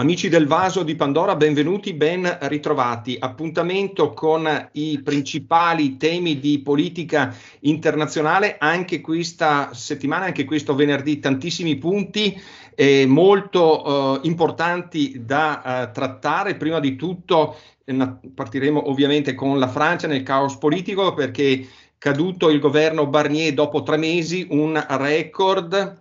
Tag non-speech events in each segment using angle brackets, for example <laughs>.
Amici del vaso di Pandora, benvenuti, ben ritrovati. Appuntamento con i principali temi di politica internazionale anche questa settimana, anche questo venerdì, tantissimi punti eh, molto eh, importanti da eh, trattare. Prima di tutto eh, partiremo ovviamente con la Francia nel caos politico perché caduto il governo Barnier dopo tre mesi, un record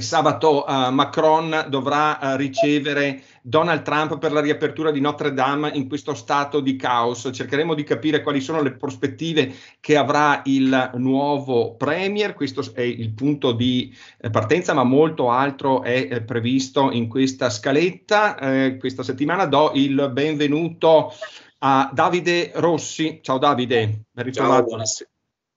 sabato uh, Macron dovrà uh, ricevere Donald Trump per la riapertura di Notre Dame in questo stato di caos. Cercheremo di capire quali sono le prospettive che avrà il nuovo Premier. Questo è il punto di eh, partenza, ma molto altro è previsto in questa scaletta. Eh, questa settimana do il benvenuto a Davide Rossi. Ciao Davide, ben ritrovato. Ciao, buonasera.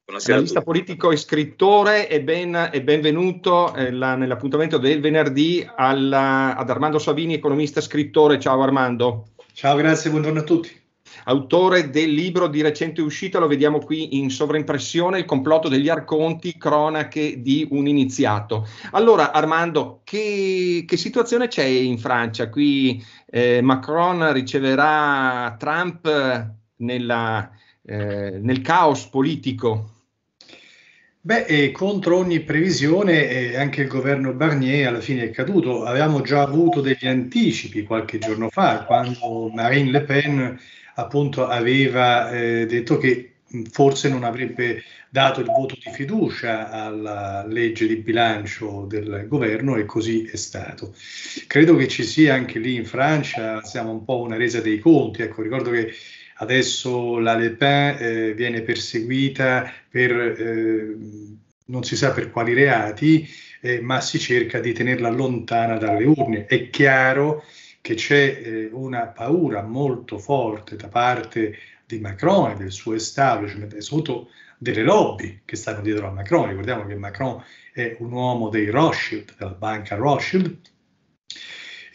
Buonasera Analista politico e scrittore e, ben, e benvenuto eh, la, nell'appuntamento del venerdì alla, ad Armando Savini, economista e scrittore. Ciao Armando. Ciao, grazie, buongiorno a tutti. Autore del libro di recente uscita, lo vediamo qui in sovraimpressione, Il complotto degli arconti, cronache di un iniziato. Allora Armando, che, che situazione c'è in Francia? Qui eh, Macron riceverà Trump nella, eh, nel caos politico Beh, contro ogni previsione eh, anche il governo Barnier alla fine è caduto. Avevamo già avuto degli anticipi qualche giorno fa, quando Marine Le Pen appunto aveva eh, detto che forse non avrebbe dato il voto di fiducia alla legge di bilancio del governo e così è stato. Credo che ci sia anche lì in Francia, siamo un po' una resa dei conti. Ecco, ricordo che Adesso la Le Pen eh, viene perseguita per eh, non si sa per quali reati, eh, ma si cerca di tenerla lontana dalle urne. È chiaro che c'è eh, una paura molto forte da parte di Macron e del suo establishment, e soprattutto delle lobby che stanno dietro a Macron. Ricordiamo che Macron è un uomo dei Rothschild, della banca Rothschild,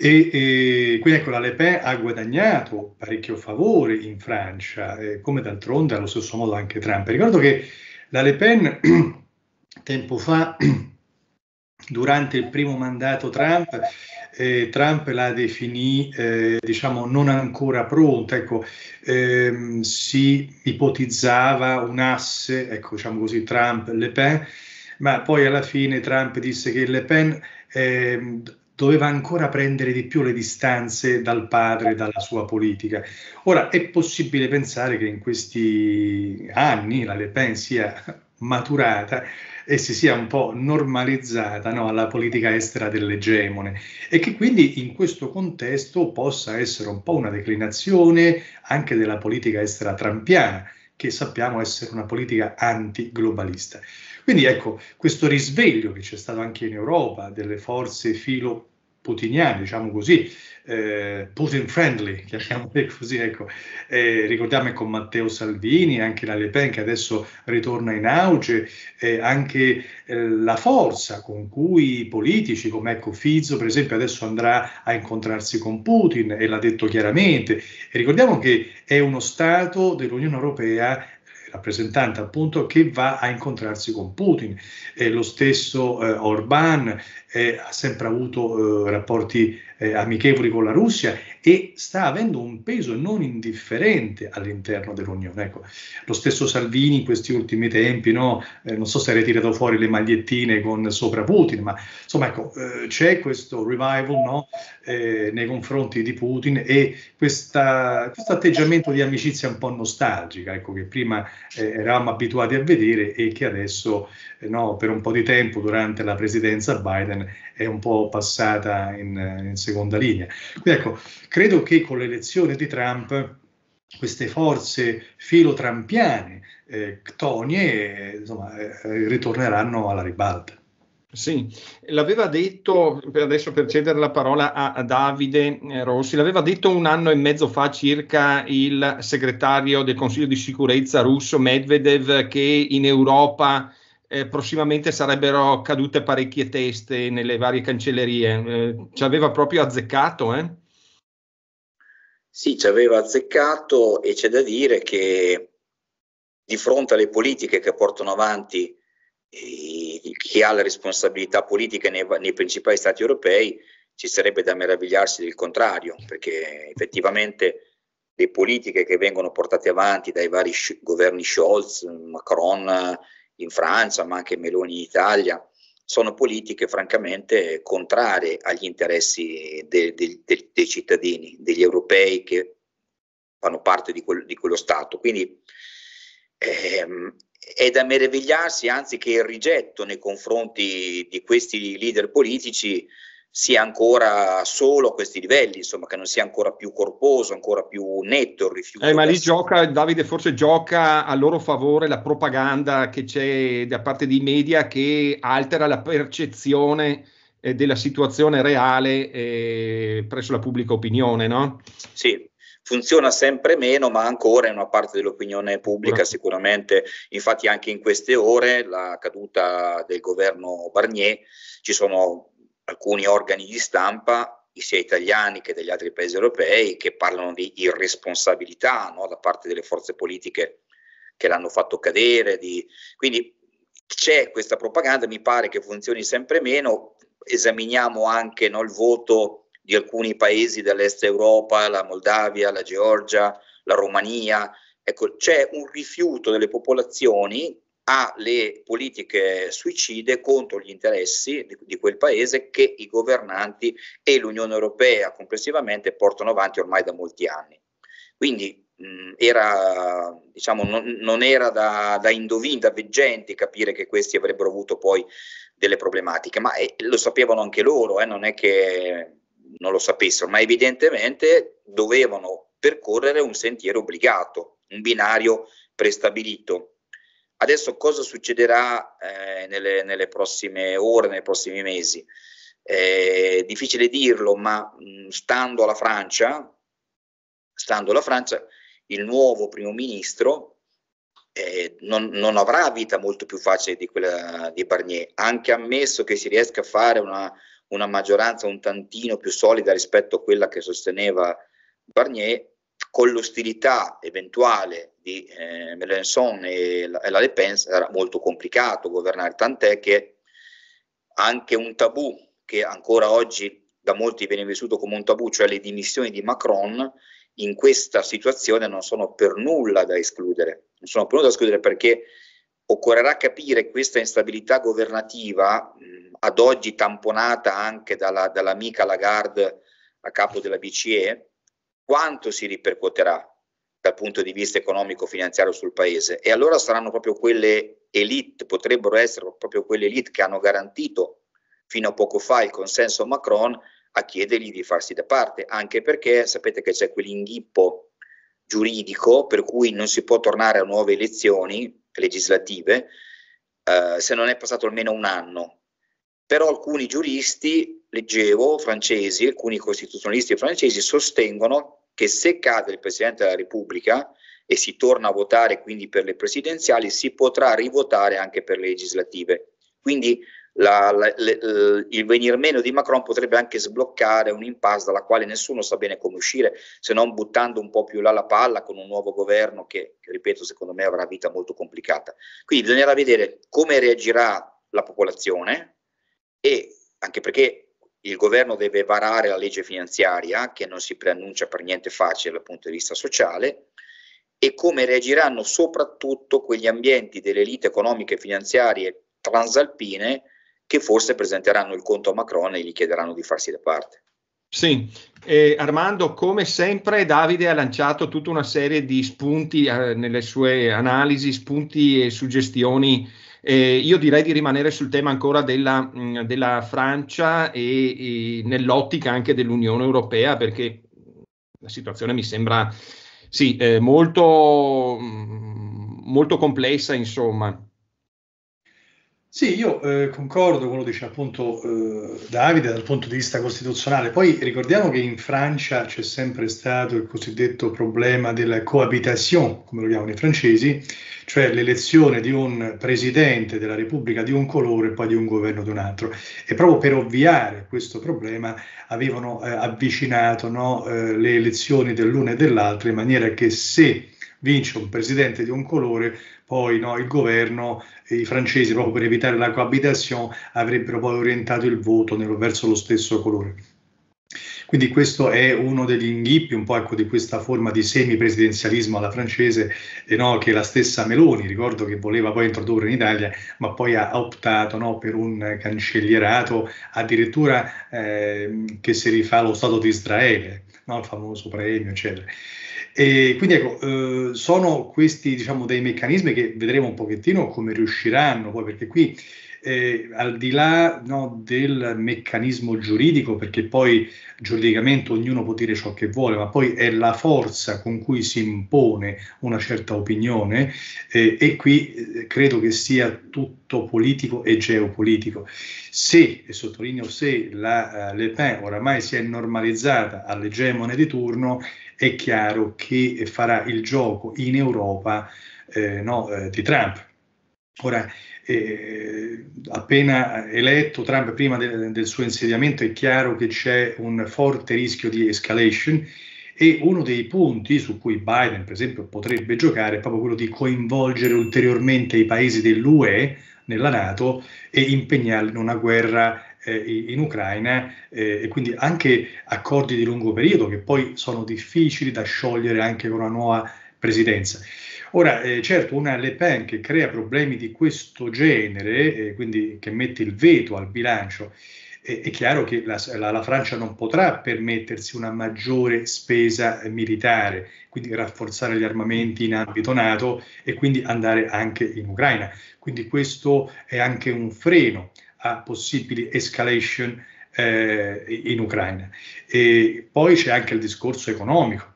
e, e, quindi ecco, la Le Pen ha guadagnato parecchio favore in Francia, eh, come d'altronde allo stesso modo anche Trump. Ricordo che la Le Pen <clears throat> tempo fa, <clears throat> durante il primo mandato Trump, eh, Trump la definì eh, diciamo non ancora pronta, ecco, ehm, si ipotizzava un asse, ecco, diciamo così, Trump-Le Pen, ma poi alla fine Trump disse che Le Pen ehm, doveva ancora prendere di più le distanze dal padre, dalla sua politica. Ora è possibile pensare che in questi anni la Le Pen sia maturata e si sia un po' normalizzata no, alla politica estera dell'egemone e che quindi in questo contesto possa essere un po' una declinazione anche della politica estera trampiana che sappiamo essere una politica antiglobalista. Quindi ecco, questo risveglio che c'è stato anche in Europa delle forze filo putiniane, diciamo così, eh, Putin friendly, <laughs> chiamiamole così, ecco. Eh, ricordiamo ecco Matteo Salvini, anche la Le Pen che adesso ritorna in auge, eh, anche la forza con cui i politici come ecco Fizzo per esempio adesso andrà a incontrarsi con Putin e l'ha detto chiaramente. E ricordiamo che è uno Stato dell'Unione Europea rappresentante appunto che va a incontrarsi con Putin. Eh, lo stesso eh, Orban eh, ha sempre avuto eh, rapporti eh, amichevoli con la Russia e sta avendo un peso non indifferente all'interno dell'Unione. Ecco, lo stesso Salvini in questi ultimi tempi, no? eh, non so se avete tirato fuori le magliettine con sopra Putin, ma insomma ecco, eh, c'è questo revival no? Eh, nei confronti di Putin e questa, questo atteggiamento di amicizia un po' nostalgica ecco, che prima eh, eravamo abituati a vedere e che adesso eh, no, per un po' di tempo durante la presidenza Biden è un po' passata in, in seconda linea. Quindi ecco, credo che con l'elezione di Trump queste forze filotrampiane, eh, ctonie, insomma, eh, ritorneranno alla ribalta. Sì, l'aveva detto, adesso per cedere la parola a, a Davide eh, Rossi, l'aveva detto un anno e mezzo fa circa il segretario del Consiglio di sicurezza russo Medvedev che in Europa eh, prossimamente sarebbero cadute parecchie teste nelle varie cancellerie. Eh, ci aveva proprio azzeccato, eh? Sì, ci aveva azzeccato e c'è da dire che di fronte alle politiche che portano avanti eh, chi ha la responsabilità politica nei, nei, principali stati europei ci sarebbe da meravigliarsi del contrario, perché effettivamente le politiche che vengono portate avanti dai vari governi Scholz, Macron in Francia, ma anche Meloni in Italia, sono politiche francamente contrarie agli interessi de, de, de, dei cittadini, degli europei che fanno parte di, quel, di quello Stato. Quindi ehm, è da meravigliarsi anzi che il rigetto nei confronti di questi leader politici sia ancora solo a questi livelli, insomma, che non sia ancora più corposo, ancora più netto il rifiuto. Eh, ma lì gioca, Davide, forse gioca a loro favore la propaganda che c'è da parte dei media che altera la percezione eh, della situazione reale eh, presso la pubblica opinione, no? Sì, funziona sempre meno, ma ancora in una parte dell'opinione pubblica sicuramente. Infatti anche in queste ore la caduta del governo Barnier ci sono alcuni organi di stampa, sia italiani che degli altri paesi europei, che parlano di irresponsabilità no? da parte delle forze politiche che l'hanno fatto cadere. Di... Quindi c'è questa propaganda, mi pare che funzioni sempre meno. Esaminiamo anche no, il voto di alcuni paesi dell'est Europa, la Moldavia, la Georgia, la Romania. Ecco, c'è un rifiuto delle popolazioni alle politiche suicide contro gli interessi di, di quel paese che i governanti e l'Unione Europea complessivamente portano avanti ormai da molti anni. Quindi mh, era, diciamo, non, non, era da, da indovini, da veggenti capire che questi avrebbero avuto poi delle problematiche, ma eh, lo sapevano anche loro, eh, non è che non lo sapessero, ma evidentemente dovevano percorrere un sentiero obbligato, un binario prestabilito Adesso cosa succederà eh, nelle, nelle, prossime ore, nei prossimi mesi? Eh, difficile dirlo, ma mh, mm, stando alla Francia, stando alla Francia, il nuovo primo ministro eh, non, non, avrà vita molto più facile di quella di Barnier, anche ammesso che si riesca a fare una, una maggioranza un tantino più solida rispetto a quella che sosteneva Barnier, con l'ostilità eventuale di eh, Mélenchon e la, e la Le Pen era molto complicato governare, tant'è che anche un tabù che ancora oggi da molti viene vissuto come un tabù, cioè le dimissioni di Macron, in questa situazione non sono per nulla da escludere, non sono per nulla da escludere perché occorrerà capire questa instabilità governativa, mh, ad oggi tamponata anche dalla, dall'amica Lagarde a capo della BCE, quanto si ripercuoterà dal punto di vista economico-finanziario sul paese e allora saranno proprio quelle elite, potrebbero essere proprio quelle elite che hanno garantito fino a poco fa il consenso a Macron a chiedergli di farsi da parte, anche perché sapete che c'è quell'inghippo giuridico per cui non si può tornare a nuove elezioni legislative eh, se non è passato almeno un anno. Però alcuni giuristi, leggevo, francesi, alcuni costituzionalisti francesi sostengono che se cade il Presidente della Repubblica e si torna a votare quindi per le presidenziali, si potrà rivotare anche per le legislative. Quindi la, la, le, eh, il venir meno di Macron potrebbe anche sbloccare un impasse dalla quale nessuno sa bene come uscire, se non buttando un po' più là la palla con un nuovo governo che, ripeto, secondo me avrà vita molto complicata. Quindi bisognerà vedere come reagirà la popolazione e anche perché il governo deve varare la legge finanziaria, che non si preannuncia per niente facile dal punto di vista sociale, e come reagiranno soprattutto quegli ambienti delle elite economiche e finanziarie transalpine che forse presenteranno il conto a Macron e gli chiederanno di farsi da parte. Sì, eh, Armando, come sempre Davide ha lanciato tutta una serie di spunti eh, nelle sue analisi, spunti e suggestioni eh, io direi di rimanere sul tema ancora della, mh, mm, della Francia e, e, nell'ottica anche dell'Unione Europea, perché la situazione mi sembra sì, eh, molto, mm, molto complessa, insomma. Sì, io eh, concordo con quello che dice appunto eh, Davide dal punto di vista costituzionale. Poi ricordiamo che in Francia c'è sempre stato il cosiddetto problema della coabitation, come lo chiamano i francesi, cioè l'elezione di un presidente della Repubblica di un colore e poi di un governo di un altro. E proprio per ovviare questo problema avevano eh, avvicinato no, eh, le elezioni dell'una e dell'altra in maniera che se vince un presidente di un colore, poi no, il governo i francesi, proprio per evitare la coabitazione, avrebbero poi orientato il voto verso lo stesso colore. Quindi questo è uno degli inghippi un po' ecco, di questa forma di semi-presidenzialismo alla francese eh, no, che la stessa Meloni, ricordo che voleva poi introdurre in Italia, ma poi ha optato no, per un cancellierato addirittura eh, che si rifà allo Stato di Israele, no, il famoso premio, eccetera. E quindi ecco, eh, sono questi diciamo dei meccanismi che vedremo un pochettino come riusciranno poi, perché qui eh, al di là no, del meccanismo giuridico, perché poi giuridicamente ognuno può dire ciò che vuole, ma poi è la forza con cui si impone una certa opinione eh, e qui eh, credo che sia tutto politico e geopolitico. Se, e sottolineo se, la uh, Le Pen oramai si è normalizzata all'egemone di turno, è chiaro che farà il gioco in Europa eh, no, eh, di Trump. Ora, eh, appena eletto Trump, prima de- del suo insediamento, è chiaro che c'è un forte rischio di escalation e uno dei punti su cui Biden, per esempio, potrebbe giocare è proprio quello di coinvolgere ulteriormente i paesi dell'UE nella Nato e impegnarli in una guerra eh, in Ucraina eh, e quindi anche accordi di lungo periodo che poi sono difficili da sciogliere anche con una nuova presidenza. Ora, eh, certo, una Le Pen che crea problemi di questo genere, eh, quindi che mette il veto al bilancio, eh, è chiaro che la, la, la, Francia non potrà permettersi una maggiore spesa militare, quindi rafforzare gli armamenti in ambito NATO e quindi andare anche in Ucraina. Quindi questo è anche un freno a possibili escalation eh, in Ucraina. E poi c'è anche il discorso economico.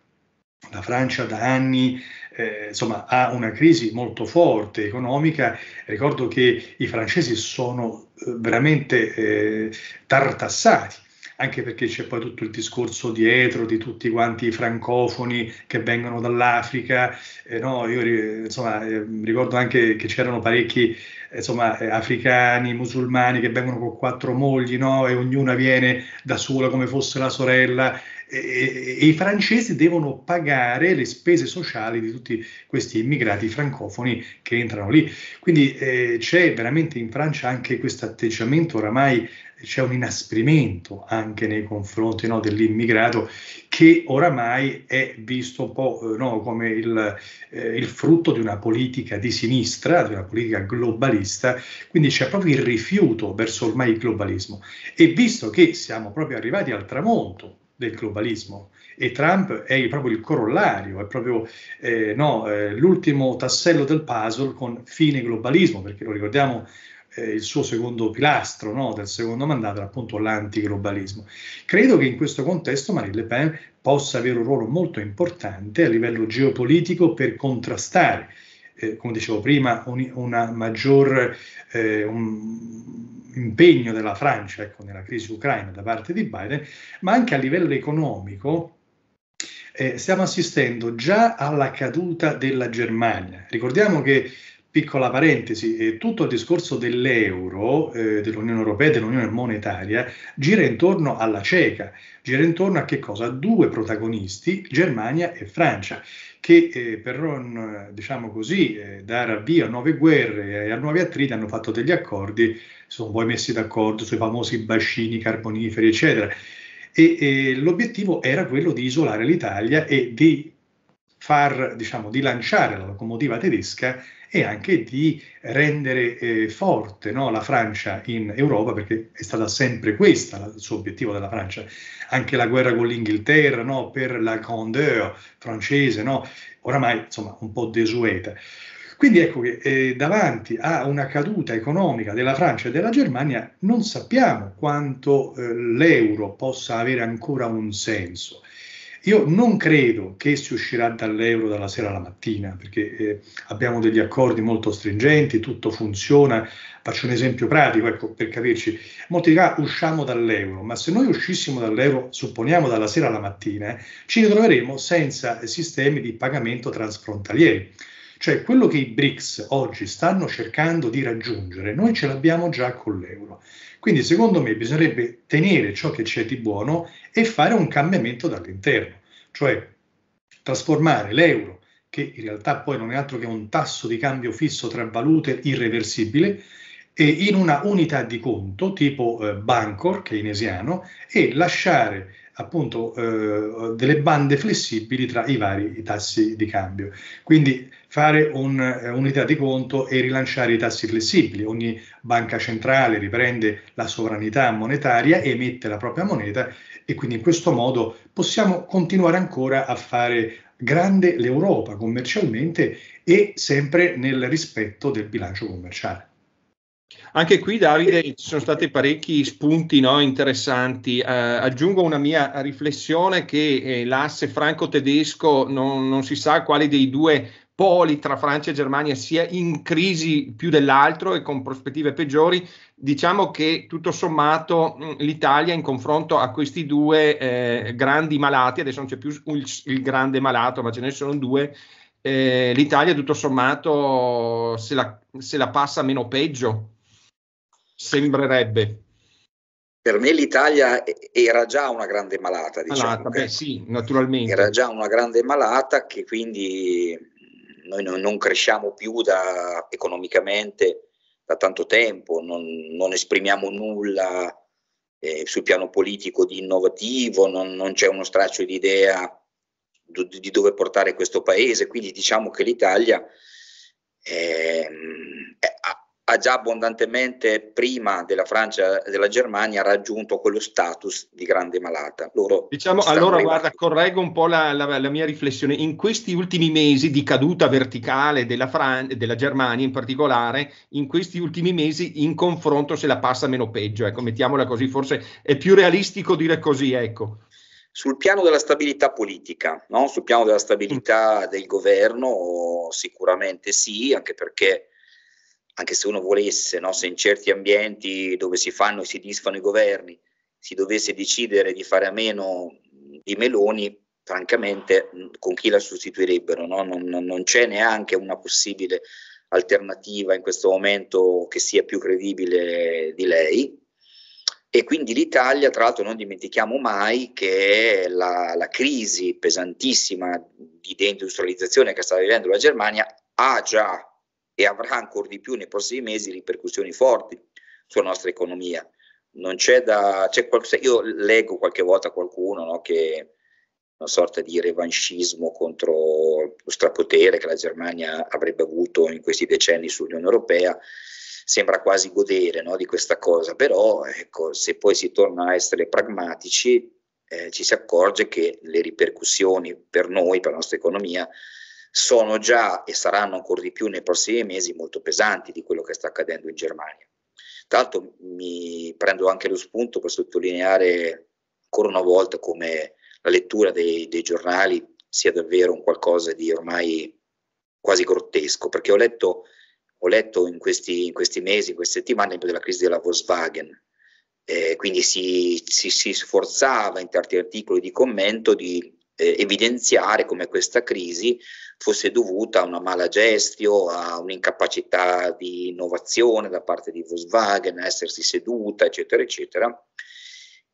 La Francia da anni eh, insomma, ha una crisi molto forte economica. Ricordo che i francesi sono eh, veramente eh, tartassati anche perché c'è poi tutto il discorso dietro di tutti quanti i francofoni che vengono dall'Africa. Eh, no, io insomma, ehm, ricordo anche che c'erano parecchi eh, insomma, eh, africani, musulmani che vengono con quattro mogli no? e ognuna viene da sola come fosse la sorella. E, e, e, i francesi devono pagare le spese sociali di tutti questi immigrati francofoni che entrano lì. Quindi eh, c'è veramente in Francia anche questo atteggiamento oramai c'è un inasprimento anche nei confronti no, dell'immigrato che oramai è visto un po' eh, no, come il, eh, il, frutto di una politica di sinistra, di una politica globalista, quindi c'è proprio il rifiuto verso ormai il globalismo. E visto che siamo proprio arrivati al tramonto del globalismo e Trump è proprio il corollario, è proprio eh, no, eh, l'ultimo tassello del puzzle con fine globalismo, perché lo ricordiamo eh, il suo secondo pilastro no, del secondo mandato era appunto l'antiglobalismo. Credo che in questo contesto Marine Le Pen possa avere un ruolo molto importante a livello geopolitico per contrastare eh, come dicevo prima, un, maggior eh, un impegno della Francia ecco, nella crisi ucraina da parte di Biden, ma anche a livello economico eh, stiamo assistendo già alla caduta della Germania. Ricordiamo che piccola parentesi, eh, tutto il discorso dell'euro, eh, dell'Unione Europea, dell'Unione Monetaria, gira intorno alla cieca, gira intorno a che cosa? due protagonisti, Germania e Francia, che eh, per non, diciamo così, eh, dare avvio a nuove guerre e a nuovi attriti hanno fatto degli accordi, sono poi messi d'accordo sui famosi bacini carboniferi, eccetera. E, e l'obiettivo era quello di isolare l'Italia e di far, diciamo, di lanciare la locomotiva tedesca e anche di rendere eh, forte no, la Francia in Europa, perché è stata sempre questo il suo obiettivo della Francia, anche la guerra con l'Inghilterra no, per la grandeur francese, no, oramai insomma un po' desueta. Quindi ecco che eh, davanti a una caduta economica della Francia e della Germania non sappiamo quanto eh, l'euro possa avere ancora un senso. Io non credo che si uscirà dall'euro dalla sera alla mattina, perché eh, abbiamo degli accordi molto stringenti, tutto funziona. Faccio un esempio pratico, ecco, per capirci. Molti dicono usciamo dall'euro, ma se noi uscissimo dall'euro, supponiamo dalla sera alla mattina, eh, ci ritroveremo senza sistemi di pagamento transfrontalieri cioè quello che i BRICS oggi stanno cercando di raggiungere, noi ce l'abbiamo già con l'euro. Quindi secondo me bisognerebbe tenere ciò che c'è di buono e fare un cambiamento dall'interno, cioè trasformare l'euro, che in realtà poi non è altro che un tasso di cambio fisso tra valute irreversibile, in una unità di conto tipo eh, Bancor keynesiano e lasciare appunto eh, delle bande flessibili tra i vari tassi di cambio. Quindi fare eh, un'unità di conto e rilanciare i tassi flessibili. Ogni banca centrale riprende la sovranità monetaria, emette la propria moneta e quindi in questo modo possiamo continuare ancora a fare grande l'Europa commercialmente e sempre nel rispetto del bilancio commerciale. Anche qui, Davide, ci sono stati parecchi spunti no, interessanti. Eh, aggiungo una mia riflessione che eh, l'asse franco-tedesco non, non si sa quale dei due poli tra Francia e Germania sia in crisi più dell'altro e con prospettive peggiori, diciamo che tutto sommato mm, l'Italia in confronto a questi due eh, grandi malati, adesso non c'è più il, il, grande malato, ma ce ne sono due, eh, l'Italia tutto sommato se la, se la passa meno peggio Sembrerebbe. Per me l'Italia era già una grande malata, diciamo. Malata, beh, eh. sì, naturalmente. Era già una grande malata che quindi noi non, non cresciamo più da, economicamente da tanto tempo, non, non esprimiamo nulla eh, sul piano politico di innovativo, non, non c'è uno straccio di idea di dove portare questo paese. Quindi diciamo che l'Italia eh, ha, ha già abbondantemente prima della Francia e della Germania raggiunto quello status di grande malata. Loro diciamo allora, arrivati. guarda, correggo un po' la, la, la, mia riflessione. In questi ultimi mesi di caduta verticale della, Fran- della Germania in particolare, in questi ultimi mesi in confronto se la passa meno peggio, ecco, mettiamola così, forse è più realistico dire così, ecco sul piano della stabilità politica, no? sul piano della stabilità mm. del governo sicuramente sì, anche perché anche se uno volesse, no? se in certi ambienti dove si fanno e si disfano i governi si dovesse decidere di fare a meno di Meloni, francamente con chi la sostituirebbero? No? Non, non, c'è neanche una possibile alternativa in questo momento che sia più credibile di lei. E quindi l'Italia, tra l'altro, non dimentichiamo mai che la, la crisi pesantissima di deindustrializzazione che sta vivendo la Germania ha già e avrà ancora di più nei prossimi mesi ripercussioni forti sulla nostra economia. Non c'è da. C'è qualcosa, io leggo qualche volta qualcuno no, che una sorta di revanchismo contro lo strapotere che la Germania avrebbe avuto in questi decenni sull'Unione Europea. Sembra quasi godere no, di questa cosa, però ecco, se poi si torna a essere pragmatici, eh, ci si accorge che le ripercussioni per noi, per la nostra economia, sono già e saranno ancora di più nei prossimi mesi molto pesanti di quello che sta accadendo in Germania. Tanto mi prendo anche lo spunto per sottolineare ancora una volta come la lettura dei, dei giornali sia davvero un qualcosa di ormai quasi grottesco, perché ho letto, ho letto in, questi, in, questi, mesi, in queste settimane, della crisi della Volkswagen, eh, quindi si, si, si sforzava in tanti articoli di commento di eh, evidenziare come questa crisi fosse dovuta a una mala gestio, a un'incapacità di innovazione da parte di Volkswagen, a essersi seduta, eccetera, eccetera,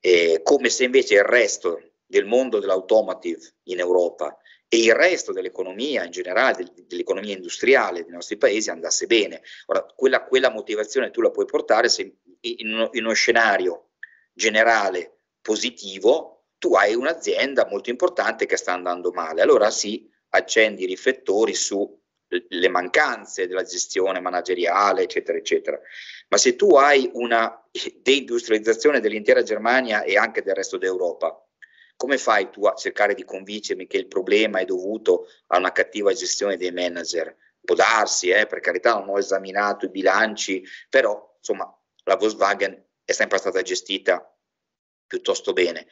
eh, come se invece il resto del mondo dell'automotive in Europa e il resto dell'economia in generale, dell'economia industriale dei nostri paesi andasse bene. Ora, quella, quella motivazione tu la puoi portare in uno, in uno scenario generale positivo tu hai un'azienda molto importante che sta andando male, allora sì, accendi i riflettori sulle mancanze della gestione manageriale, eccetera, eccetera. Ma se tu hai una <laughs> deindustrializzazione dell'intera Germania e anche del resto d'Europa, come fai tu a cercare di convincermi che il problema è dovuto a una cattiva gestione dei manager? Può darsi, eh, per carità, non ho esaminato i bilanci, però insomma la Volkswagen è sempre stata gestita piuttosto bene.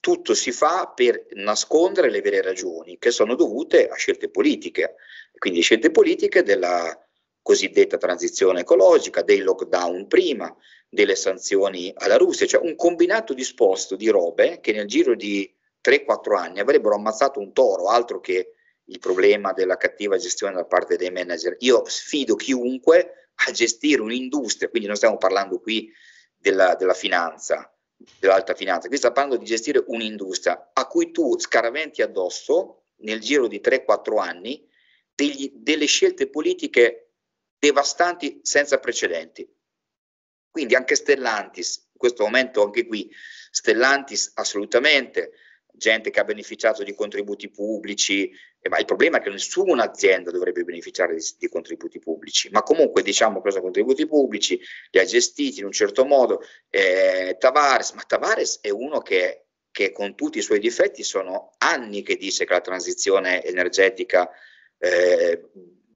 Tutto si fa per nascondere le vere ragioni che sono dovute a scelte politiche, quindi scelte politiche della cosiddetta transizione ecologica, dei lockdown prima, delle sanzioni alla Russia, cioè un combinato disposto di robe che nel giro di 3-4 anni avrebbero ammazzato un toro, altro che il problema della cattiva gestione da parte dei manager. Io sfido chiunque a gestire un'industria, quindi non stiamo parlando qui della, della finanza, dell'alta finanza, qui sta parlando di gestire un'industria a cui tu scaraventi addosso nel giro di 3-4 anni degli, delle scelte politiche devastanti senza precedenti. Quindi anche Stellantis, in questo momento anche qui, Stellantis assolutamente, gente che ha beneficiato di contributi pubblici, eh, ma il problema è che nessuna azienda dovrebbe beneficiare di, di, contributi pubblici, ma comunque diciamo che sono contributi pubblici, li ha gestiti in un certo modo. Eh, Tavares, ma Tavares è uno che, che, con tutti i suoi difetti sono anni che dice che la transizione energetica eh,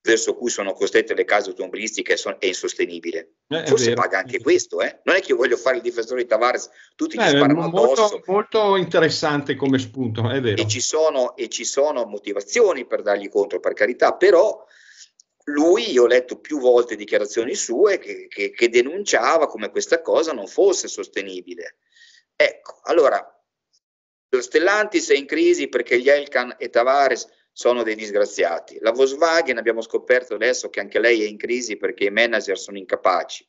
verso cui sono costrette le case automobilistiche è insostenibile. Eh, Forse vero, paga anche questo, eh? non è che io voglio fare il difensore di Tavares, tutti eh, gli sparano molto, addosso. Molto interessante come spunto, è vero. E ci, sono, e ci sono motivazioni per dargli contro, per carità, però lui, io ho letto più volte dichiarazioni sue che, che, che denunciava come questa cosa non fosse sostenibile. Ecco, allora, Stellantis è in crisi perché gli Elkan e Tavares sono dei disgraziati. La Volkswagen abbiamo scoperto adesso che anche lei è in crisi perché i manager sono incapaci.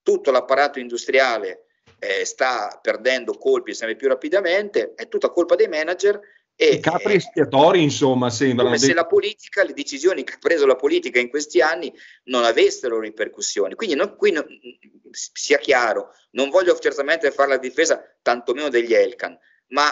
Tutto l'apparato industriale eh, sta perdendo colpi sempre più rapidamente, è tutta colpa dei manager. E, capri eh, espiatori, insomma, sembra. Come se la politica, le decisioni che ha preso la politica in questi anni non avessero ripercussioni. Quindi, non, qui non, sia chiaro, non voglio certamente fare la difesa tantomeno degli Elkan, ma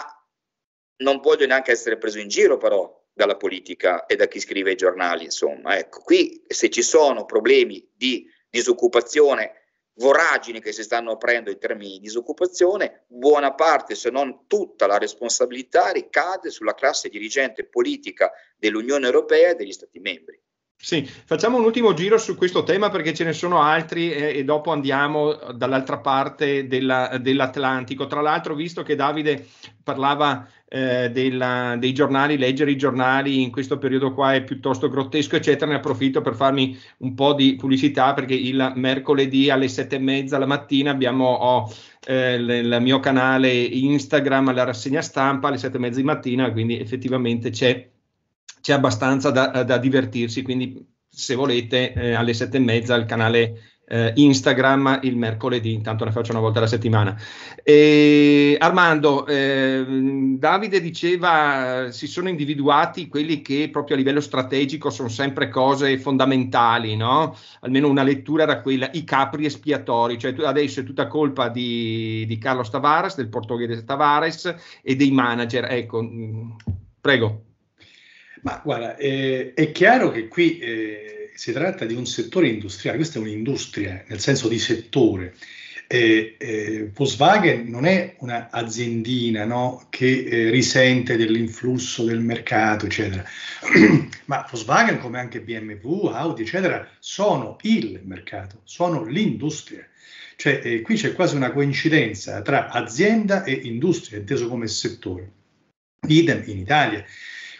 non voglio neanche essere preso in giro, però, dalla politica e da chi scrive i giornali, insomma. Ecco, qui se ci sono problemi di disoccupazione, voragini che si stanno aprendo in termini di disoccupazione, buona parte, se non tutta la responsabilità ricade sulla classe dirigente politica dell'Unione Europea e degli Stati membri. Sì, facciamo un ultimo giro su questo tema perché ce ne sono altri e, e dopo andiamo dall'altra parte della, dell'Atlantico. Tra l'altro, visto che Davide parlava eh, della, dei giornali, leggere i giornali in questo periodo qua è piuttosto grottesco, eccetera, ne approfitto per farmi un po' di pubblicità perché il mercoledì alle sette e mezza la mattina abbiamo... Ho, eh, il mio canale Instagram, la rassegna stampa alle sette e mezza di mattina, quindi effettivamente c'è c'è abbastanza da, da divertirsi, quindi se volete eh, alle sette e mezza il canale eh, Instagram il mercoledì, intanto ne faccio una volta alla settimana. E Armando, eh, Davide diceva si sono individuati quelli che proprio a livello strategico sono sempre cose fondamentali, no? almeno una lettura era quella, i capri espiatori, cioè adesso è tutta colpa di, di Carlos Tavares, del portoghese Tavares e dei manager, ecco, mm, prego. Ma guarda, eh, è chiaro che qui eh, si tratta di un settore industriale, questa è un'industria eh, nel senso di settore. Eh, eh, Volkswagen non è un'aziendina no, che eh, risente dell'influsso del mercato, eccetera, <clears throat> ma Volkswagen, come anche BMW, Audi, eccetera, sono il mercato, sono l'industria. Cioè, eh, qui c'è quasi una coincidenza tra azienda e industria, inteso come settore. Idem in Italia.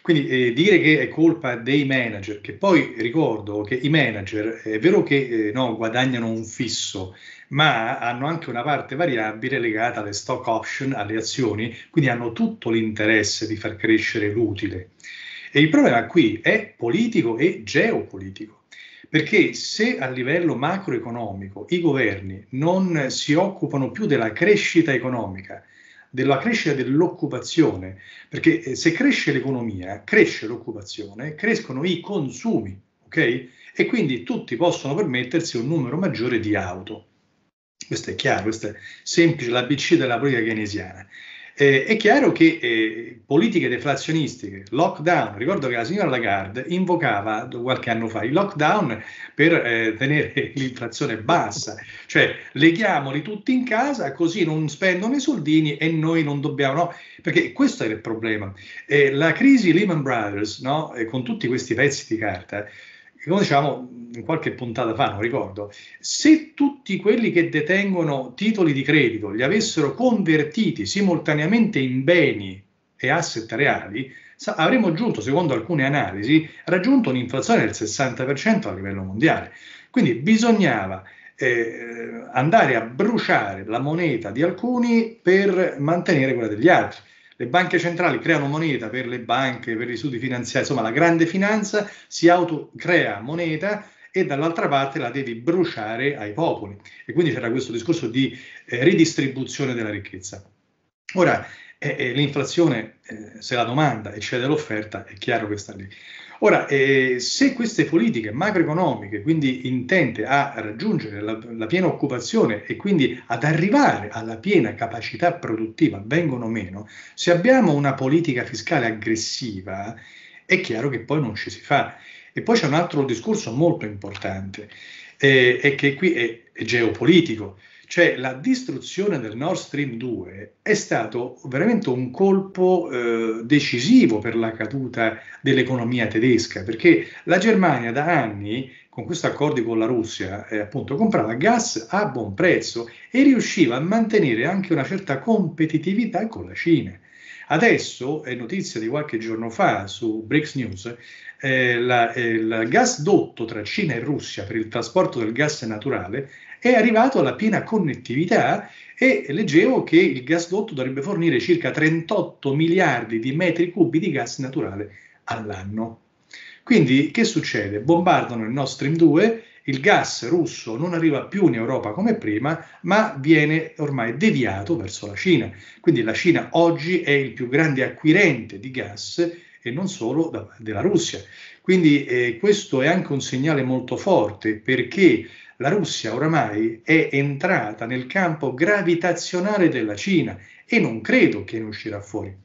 Quindi eh, dire che è colpa dei manager, che poi ricordo che i manager è vero che eh, no, guadagnano un fisso, ma hanno anche una parte variabile legata alle stock option, alle azioni, quindi hanno tutto l'interesse di far crescere l'utile. E il problema qui è politico e geopolitico. Perché se a livello macroeconomico i governi non si occupano più della crescita economica, della crescita dell'occupazione, perché eh, se cresce l'economia, cresce l'occupazione, crescono i consumi, ok? E quindi tutti possono permettersi un numero maggiore di auto. Questo è chiaro, questo è semplice l'ABC della politica keynesiana. Eh, è chiaro che eh, politiche deflazionistiche, lockdown, ricordo che la signora Lagarde invocava qualche anno fa il lockdown per eh, tenere <laughs> l'inflazione bassa, cioè leghiamoli tutti in casa così non spendono i soldini e noi non dobbiamo, no? perché questo era il problema. Eh, la crisi Lehman Brothers, no? Eh, con tutti questi pezzi di carta, che come diciamo in qualche puntata fa, non ricordo, se tutti quelli che detengono titoli di credito li avessero convertiti simultaneamente in beni e asset reali, avremmo giunto, secondo alcune analisi, raggiunto un'inflazione del 60% a livello mondiale. Quindi bisognava eh, andare a bruciare la moneta di alcuni per mantenere quella degli altri. Le banche centrali creano moneta per le banche, per gli istituti finanziari, insomma la grande finanza si autocrea moneta e dall'altra parte la devi bruciare ai popoli. E quindi c'era questo discorso di eh, ridistribuzione della ricchezza. Ora, eh, eh l'inflazione eh, se la domanda e c'è dell'offerta, è chiaro che sta lì. Ora, eh, se queste politiche macroeconomiche, quindi intente a raggiungere la, la, piena occupazione e quindi ad arrivare alla piena capacità produttiva, vengono meno, se abbiamo una politica fiscale aggressiva, è chiaro che poi non ci si fa. E poi c'è un altro discorso molto importante, eh, è che qui è, è geopolitico. Cioè la distruzione del Nord Stream 2 è stato veramente un colpo eh, decisivo per la caduta dell'economia tedesca, perché la Germania da anni con questo accordo con la Russia, eh, appunto, comprava gas a buon prezzo e riusciva a mantenere anche una certa competitività con la Cina. Adesso, è notizia di qualche giorno fa su Breaks News, eh, la, eh, il gasdotto tra Cina e Russia per il trasporto del gas naturale è arrivato alla piena connettività e leggevo che il gasdotto dovrebbe fornire circa 38 miliardi di metri cubi di gas naturale all'anno. Quindi che succede? Bombardano il Nord Stream 2, il gas russo non arriva più in Europa come prima, ma viene ormai deviato verso la Cina. Quindi la Cina oggi è il più grande acquirente di gas e non solo da, della Russia. Quindi eh, questo è anche un segnale molto forte perché la Russia oramai è entrata nel campo gravitazionale della Cina e non credo che ne uscirà fuori.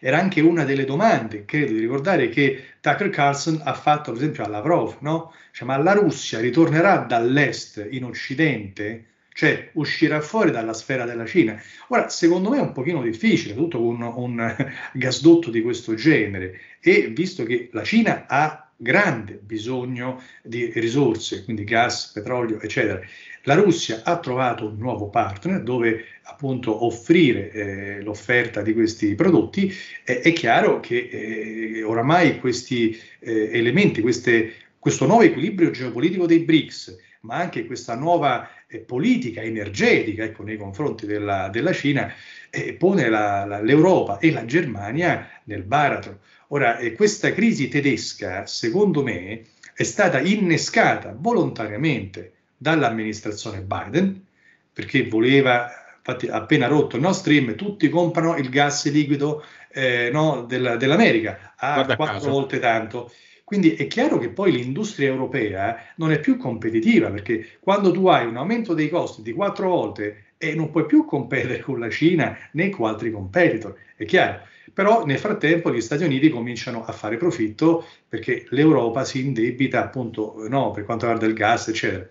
Era anche una delle domande, credo di ricordare, che Tucker Carlson ha fatto, per esempio, a Lavrov, no? Cioè, ma la Russia ritornerà dall'est in Occidente? Cioè, uscirà fuori dalla sfera della Cina? Ora, secondo me è un pochino difficile, tutto con un, <laughs> un gasdotto di questo genere. E visto che la Cina ha grande bisogno di risorse, quindi gas, petrolio, eccetera. La Russia ha trovato un nuovo partner dove appunto offrire eh, l'offerta di questi prodotti. Eh, è chiaro che eh, oramai questi eh, elementi, queste, questo nuovo equilibrio geopolitico dei BRICS, ma anche questa nuova eh, politica energetica ecco, nei confronti della, della Cina, eh, pone la, la, l'Europa e la Germania nel baratro. Ora, eh, questa crisi tedesca, secondo me, è stata innescata volontariamente dall'amministrazione Biden, perché voleva, infatti appena rotto il Nord Stream, tutti comprano il gas liquido eh, no, della, dell'America ah, a quattro volte tanto. Quindi è chiaro che poi l'industria europea non è più competitiva perché quando tu hai un aumento dei costi di quattro volte e non puoi più competere con la Cina né con altri competitor, è chiaro. Però nel frattempo gli Stati Uniti cominciano a fare profitto perché l'Europa si indebita appunto no, per quanto riguarda il gas, eccetera.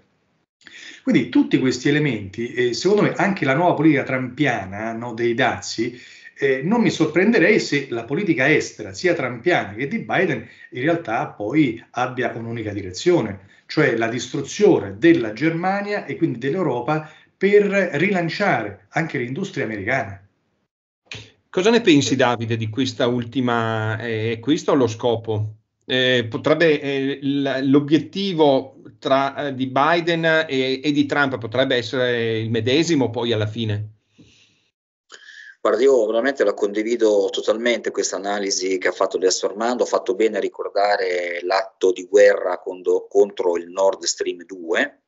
Quindi tutti questi elementi, eh, secondo me anche la nuova politica trampiana no, dei dazi, eh, non mi sorprenderei se la politica estera, sia trampiana che di Biden, in realtà poi abbia un'unica direzione, cioè la distruzione della Germania e quindi dell'Europa per rilanciare anche l'industria americana. Cosa ne pensi Davide di questa ultima, eh, è eh, questo lo scopo? Eh, potrebbe, eh, l'obiettivo tra, eh, di Biden e, e, di Trump potrebbe essere il medesimo poi alla fine? Guarda, io veramente la condivido totalmente questa analisi che ha fatto adesso Armando, ha fatto bene a ricordare l'atto di guerra condo, contro il Nord Stream 2,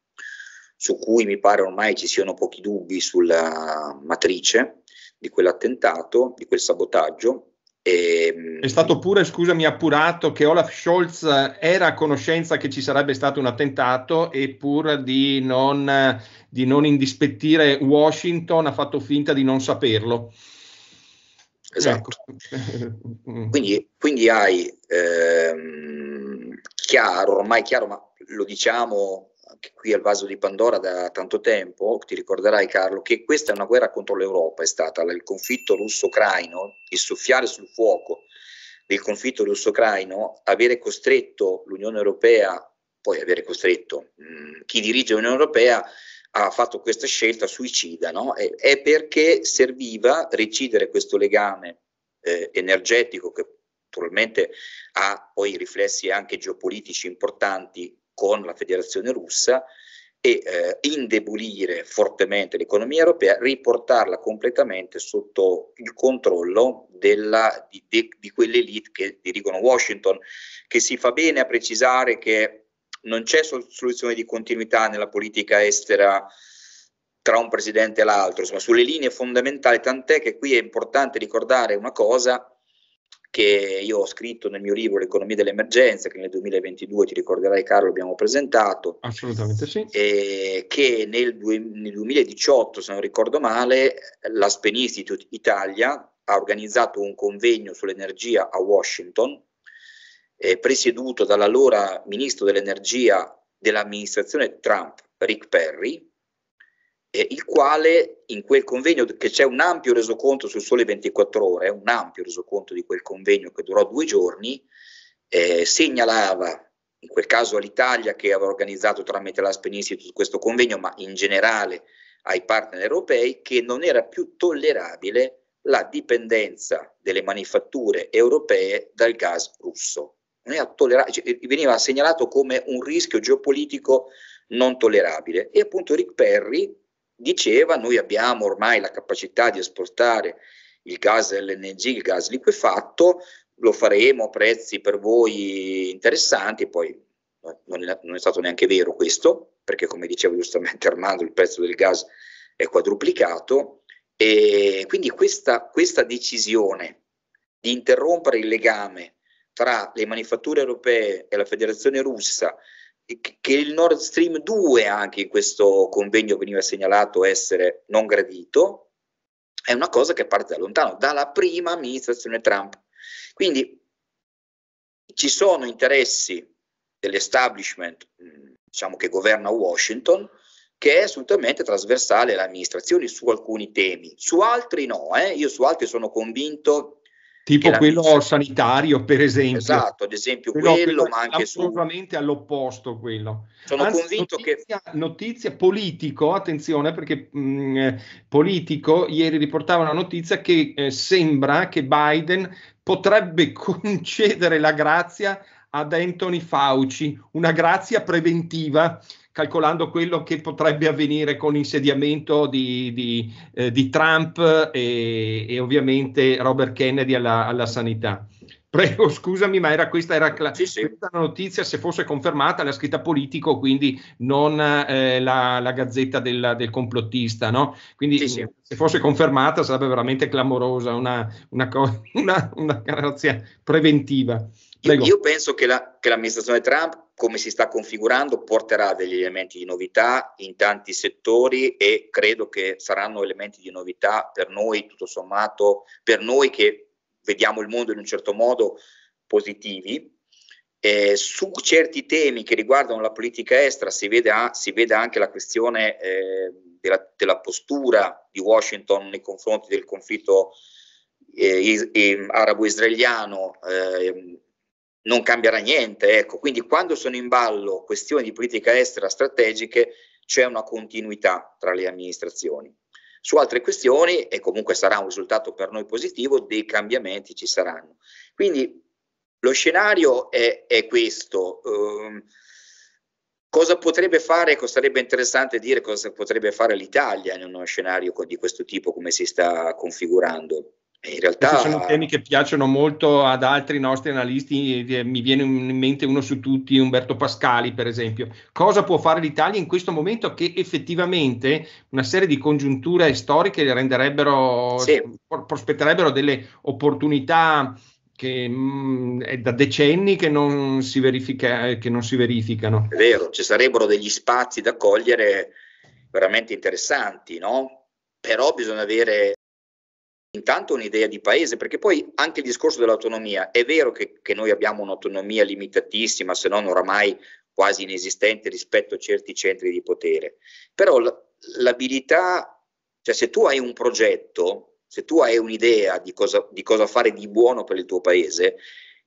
su cui mi pare ormai ci siano pochi dubbi sulla matrice di quell'attentato, di quel sabotaggio. E, ehm, è stato pure, scusami, appurato che Olaf Scholz era a conoscenza che ci sarebbe stato un attentato e pur di non, di non indispettire Washington ha fatto finta di non saperlo. Esatto. Ecco. <laughs> quindi, quindi hai ehm, chiaro, ormai chiaro, ma lo diciamo anche qui al vaso di Pandora da tanto tempo, ti ricorderai Carlo, che questa è una guerra contro l'Europa, è stata il conflitto russo-ucraino, il soffiare sul fuoco del conflitto russo-ucraino, avere costretto l'Unione Europea, poi avere costretto mh, mm, chi dirige l'Unione Europea ha fatto questa scelta suicida, no? è, è perché serviva recidere questo legame eh, energetico che naturalmente ha poi riflessi anche geopolitici importanti con la federazione russa e eh, indebolire fortemente l'economia europea, riportarla completamente sotto il controllo della, di, di, di quell'elite che dirigono Washington, che si fa bene a precisare che non c'è soluzione di continuità nella politica estera tra un presidente e l'altro, insomma, sulle linee fondamentali, tant'è che qui è importante ricordare una cosa, che io ho scritto nel mio libro L'economia dell'emergenza, che nel 2022 ti ricorderai Carlo abbiamo presentato. Assolutamente sì. E che nel, due, nel 2018, se non ricordo male, la Spen Institute Italia ha organizzato un convegno sull'energia a Washington, eh, presieduto dall'allora ministro dell'energia dell'amministrazione Trump, Rick Perry, eh, il quale in quel convegno, che c'è un ampio resoconto sul sole 24 ore, un ampio resoconto di quel convegno che durò due giorni, eh, segnalava in quel caso all'Italia che aveva organizzato tramite l'Aspen Institute questo convegno, ma in generale ai partner europei, che non era più tollerabile la dipendenza delle manifatture europee dal gas russo. Cioè, veniva segnalato come un rischio geopolitico non tollerabile. E appunto Rick Perry, diceva, noi abbiamo ormai la capacità di esportare il gas LNG, il gas liquefatto, lo faremo a prezzi per voi interessanti, poi non è, non è stato neanche vero questo, perché come diceva giustamente <laughs> Armando il prezzo del gas è quadruplicato e quindi questa, questa decisione di interrompere il legame tra le manifatture europee e la federazione russa che il Nord Stream 2 anche in questo convegno veniva segnalato essere non gradito, è una cosa che parte da lontano, dalla prima amministrazione Trump. Quindi ci sono interessi dell'establishment, diciamo che governa Washington, che è assolutamente trasversale alle amministrazioni su alcuni temi, su altri no, eh? io su altri sono convinto Tipo quello la... sanitario, per esempio. Esatto, ad esempio quello, quello ma anche su... Assolutamente all'opposto quello. Sono Anzi, convinto notizia, che... Notizia politico, attenzione, perché mh, mm, eh, politico ieri riportava una notizia che eh, sembra che Biden potrebbe <laughs> concedere la grazia ad Anthony Fauci, una grazia preventiva calcolando quello che potrebbe avvenire con l'insediamento di, di, eh, di Trump e, e, ovviamente Robert Kennedy alla, alla, sanità. Prego, <laughs> scusami, ma era questa era cla- sì, sì. notizia, se fosse confermata, la scritta politico, quindi non eh, la, la, gazzetta del, del complottista, no? Quindi sì, se fosse confermata sarebbe veramente clamorosa, una, una, co- <laughs> una, una preventiva. Io, io penso che, la, che, l'amministrazione Trump, come si sta configurando, porterà degli elementi di novità in tanti settori e credo che saranno elementi di novità per noi, tutto sommato, per noi che vediamo il mondo in un certo modo positivi. Eh, su certi temi che riguardano la politica estera si vede, a, si vede anche la questione eh, della, della, postura di Washington nei confronti del conflitto eh, is, arabo-israeliano, ehm, non cambierà niente. Ecco. Quindi quando sono in ballo questioni di politica estera strategiche c'è una continuità tra le amministrazioni. Su altre questioni, e comunque sarà un risultato per noi positivo, dei cambiamenti ci saranno. Quindi lo scenario è, è questo. Um, cosa potrebbe fare, sarebbe interessante dire cosa potrebbe fare l'Italia in uno scenario di questo tipo, come si sta configurando. In realtà Questi sono temi che piacciono molto ad altri nostri analisti, mi viene in mente uno su tutti, Umberto Pascali per esempio. Cosa può fare l'Italia in questo momento che effettivamente una serie di congiunture storiche renderebbero, sì. prospetterebbero delle opportunità che mh, mm, è da decenni che non, si verifica, che non si verificano. È vero, ci sarebbero degli spazi da cogliere veramente interessanti, no? però bisogna avere intanto un'idea di paese, perché poi anche il discorso dell'autonomia, è vero che, che noi abbiamo un'autonomia limitatissima, se non oramai quasi inesistente rispetto a certi centri di potere, però l'abilità, cioè se tu hai un progetto, se tu hai un'idea di cosa, di cosa fare di buono per il tuo paese,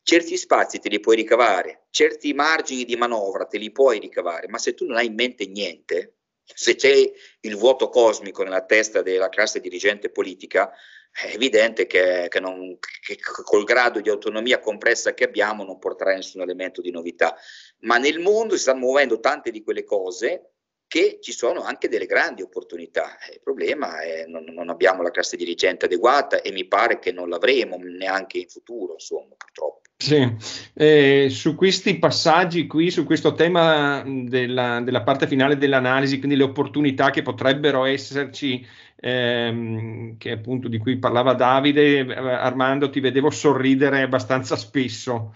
certi spazi te li puoi ricavare, certi margini di manovra te li puoi ricavare, ma se tu non hai in mente niente, se c'è il vuoto cosmico nella testa della classe dirigente politica, è evidente che, che, non, che, col grado di autonomia compressa che abbiamo non porterà nessun elemento di novità. Ma nel mondo si stanno muovendo tante di quelle cose che ci sono anche delle grandi opportunità. Il problema è che non, non abbiamo la classe dirigente adeguata e mi pare che non l'avremo neanche in futuro, insomma, purtroppo. Sì, eh, su questi passaggi qui, su questo tema della, della, parte finale dell'analisi, quindi le opportunità che potrebbero esserci ehm, che appunto di cui parlava Davide, eh, Armando, ti vedevo sorridere abbastanza spesso.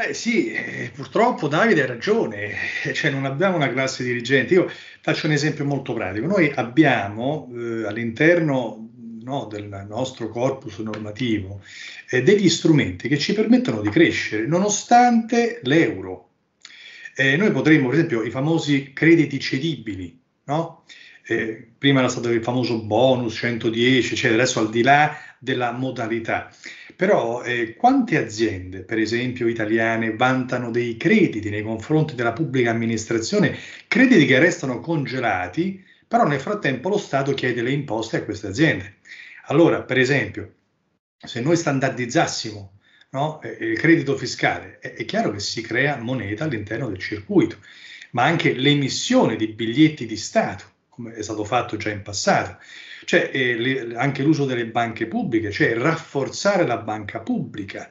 Eh sì, eh, purtroppo Davide ha ragione, eh, cioè non abbiamo una classe dirigente. Io faccio un esempio molto pratico. Noi abbiamo eh, all'interno no, del nostro corpus normativo eh, degli strumenti che ci permettono di crescere nonostante l'euro. Eh, noi potremmo, per esempio, i famosi crediti cedibili, no? eh, prima era stato il famoso bonus 110, cioè adesso al di là della modalità. Però eh, quante aziende, per esempio italiane, vantano dei crediti nei confronti della pubblica amministrazione, crediti che restano congelati, però nel frattempo lo Stato chiede le imposte a queste aziende. Allora, per esempio, se noi standardizzassimo no, eh, il credito fiscale, è, è chiaro che si crea moneta all'interno del circuito, ma anche l'emissione di biglietti di Stato come è stato fatto già in passato. Cioè, eh, le, anche l'uso delle banche pubbliche, cioè rafforzare la banca pubblica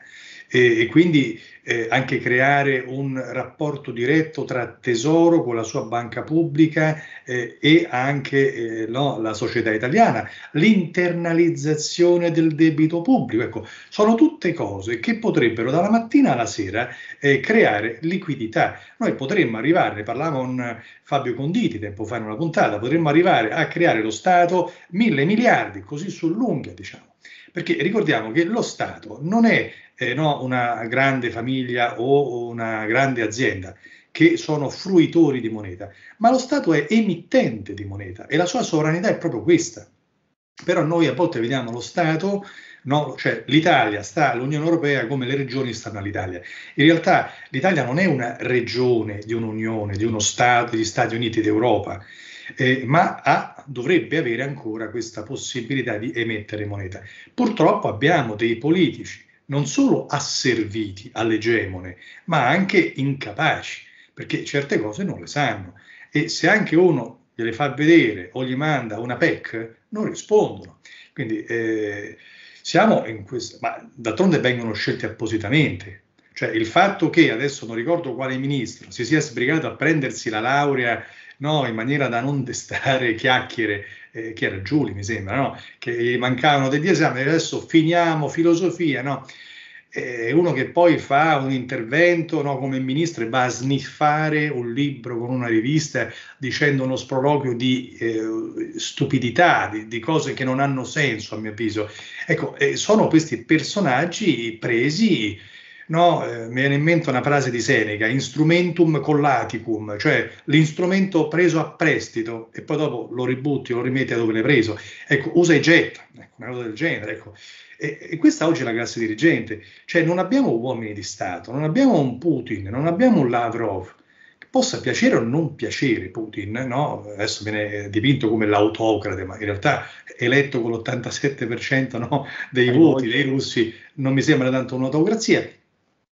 e, e quindi eh, anche creare un rapporto diretto tra Tesoro con la sua banca pubblica eh, e anche eh, no, la società italiana, l'internalizzazione del debito pubblico. Ecco, sono tutte cose che potrebbero dalla mattina alla sera eh, creare liquidità. Noi potremmo arrivare, ne parlava con Fabio Conditi tempo fa in una puntata, potremmo arrivare a creare lo Stato mille miliardi, così sull'unghia, diciamo. Perché ricordiamo che lo Stato non è eh, no, una grande famiglia o una grande azienda che sono fruitori di moneta, ma lo Stato è emittente di moneta e la sua sovranità è proprio questa. Però noi a volte vediamo lo Stato, no, cioè l'Italia sta all'Unione Europea come le regioni stanno all'Italia. In realtà l'Italia non è una regione di un'Unione, di uno Stato, degli Stati Uniti d'Europa. Eh, ma ha, dovrebbe avere ancora questa possibilità di emettere moneta. Purtroppo abbiamo dei politici non solo asserviti all'egemone, ma anche incapaci, perché certe cose non le sanno. E se anche uno gliele fa vedere o gli manda una PEC, non rispondono. Quindi eh, siamo in questo, ma d'altronde vengono scelti appositamente. Cioè il fatto che adesso non ricordo quale ministro si sia sbrigato a prendersi la laurea no, in maniera da non destare <laughs> chiacchiere eh, chi era Giuli mi sembra, no? che mancavano degli esami, adesso finiamo filosofia, no? uno che poi fa un intervento no, come ministro e va a sniffare un libro con una rivista dicendo uno sproloquio di eh, stupidità, di, di, cose che non hanno senso a mio avviso. Ecco, eh, sono questi personaggi presi no? eh, mi viene in mente una frase di Seneca, instrumentum collaticum, cioè l'instrumento preso a prestito e poi dopo lo ributti, lo rimetti a dove l'hai preso. Ecco, usa e getta, ecco, una cosa del genere. Ecco. E, e, questa oggi è la classe dirigente, cioè non abbiamo uomini di Stato, non abbiamo un Putin, non abbiamo un Lavrov, possa piacere o non piacere Putin, no? adesso viene dipinto come l'autocrate, ma in realtà eletto con l'87% no, dei voti dei russi non mi sembra tanto un'autocrazia,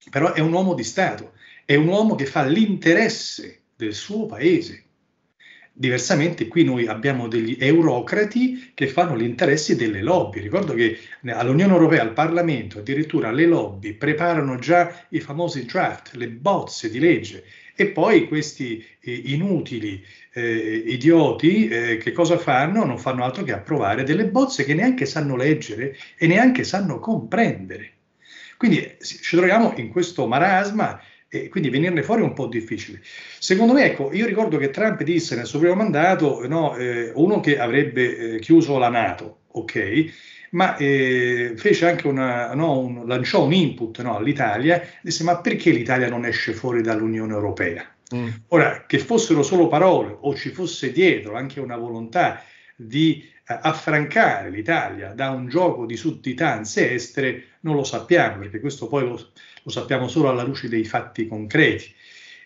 però è un uomo di Stato, è un uomo che fa l'interesse del suo paese. Diversamente qui noi abbiamo degli eurocrati che fanno gli interessi delle lobby. Ricordo che all'Unione Europea, al Parlamento, addirittura le lobby preparano già i famosi draft, le bozze di legge e poi questi eh, inutili eh, idioti eh, che cosa fanno? Non fanno altro che approvare delle bozze che neanche sanno leggere e neanche sanno comprendere. Quindi ci troviamo in questo marasma e quindi venirne fuori è un po' difficile. Secondo me, ecco, io ricordo che Trump disse nel suo primo mandato, no, eh, uno che avrebbe eh, chiuso la Nato, ok, ma eh, fece anche una, no, un, lanciò un input no, all'Italia, disse ma perché l'Italia non esce fuori dall'Unione Europea? Mm. Ora, che fossero solo parole o ci fosse dietro anche una volontà di affrancare l'Italia da un gioco di sudditanze estere non lo sappiamo, perché questo poi lo, lo sappiamo solo alla luce dei fatti concreti.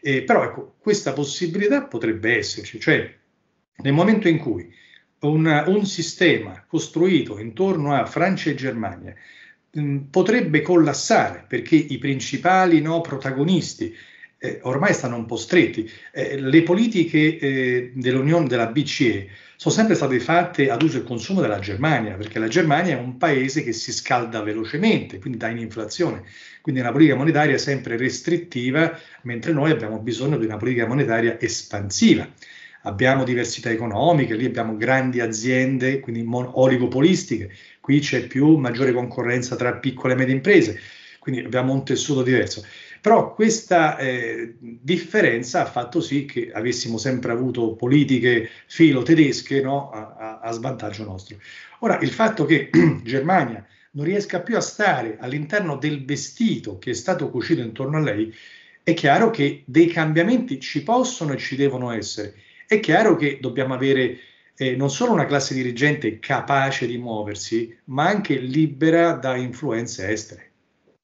Eh, però ecco, questa possibilità potrebbe esserci, cioè nel momento in cui una, un sistema costruito intorno a Francia e Germania mh, potrebbe collassare perché i principali no, protagonisti eh, ormai stanno un po' stretti. Eh, le politiche eh, dell'Unione della BCE sono sempre state fatte ad uso e consumo della Germania, perché la Germania è un paese che si scalda velocemente, quindi dà in inflazione. Quindi una politica monetaria sempre restrittiva, mentre noi abbiamo bisogno di una politica monetaria espansiva. Abbiamo diversità economiche, lì abbiamo grandi aziende, quindi mon- oligopolistiche, qui c'è più maggiore concorrenza tra piccole e medie imprese, quindi abbiamo un tessuto diverso. Però questa eh, differenza ha fatto sì che avessimo sempre avuto politiche filo tedesche no? a, a, a svantaggio nostro. Ora, il fatto che <clears throat> Germania non riesca più a stare all'interno del vestito che è stato cucito intorno a lei, è chiaro che dei cambiamenti ci possono e ci devono essere. È chiaro che dobbiamo avere eh, non solo una classe dirigente capace di muoversi, ma anche libera da influenze estere.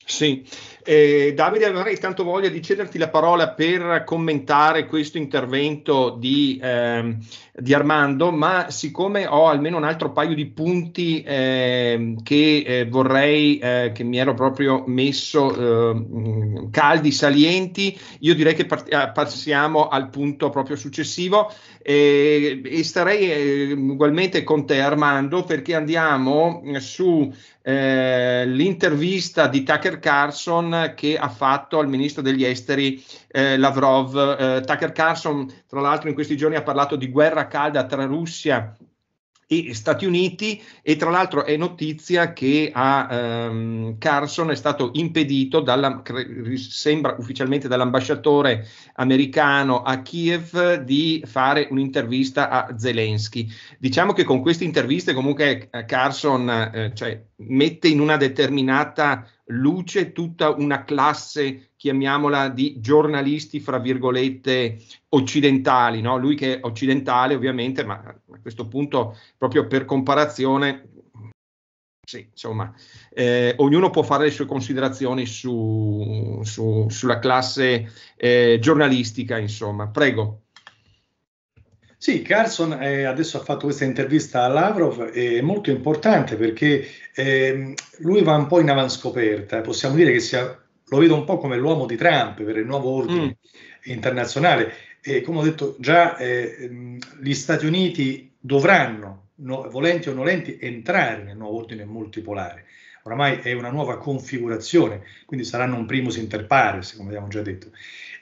Sì, eh, Davide, avrei tanto voglia di cederti la parola per commentare questo intervento di, eh, di Armando, ma siccome ho almeno un altro paio di punti ehm, eh, che vorrei, eh, che mi ero proprio messo ehm, caldi, salienti, io direi che part- eh, passiamo al punto proprio successivo eh, e starei ehm, ugualmente con te Armando perché andiamo sull'intervista di Tucker Carlson che ha fatto al ministro degli esteri eh, Lavrov. Eh, Tucker Carson, tra l'altro, in questi giorni ha parlato di guerra calda tra Russia e Stati Uniti e tra l'altro è notizia che a ehm, Carson è stato impedito dalla, sembra ufficialmente dall'ambasciatore americano a Kiev di fare un'intervista a Zelensky. Diciamo che con queste interviste comunque eh, Carson eh, cioè, mette in una determinata luce tutta una classe, chiamiamola, di giornalisti, fra virgolette, occidentali. No? Lui che è occidentale, ovviamente, ma a questo punto, proprio per comparazione, sì, insomma, eh, ognuno può fare le sue considerazioni su, su, sulla classe eh, giornalistica, insomma. Prego. Sì, Carson eh, adesso ha fatto questa intervista a Lavrov, è molto importante perché eh, lui va un po' in avanscoperta, possiamo dire che sia, lo vedo un po' come l'uomo di Trump per il nuovo ordine mm. internazionale e come ho detto già eh, gli Stati Uniti dovranno, no, volenti o nolenti, entrare nel nuovo ordine multipolare. Oramai è una nuova configurazione, quindi saranno un primus inter pares, come abbiamo già detto.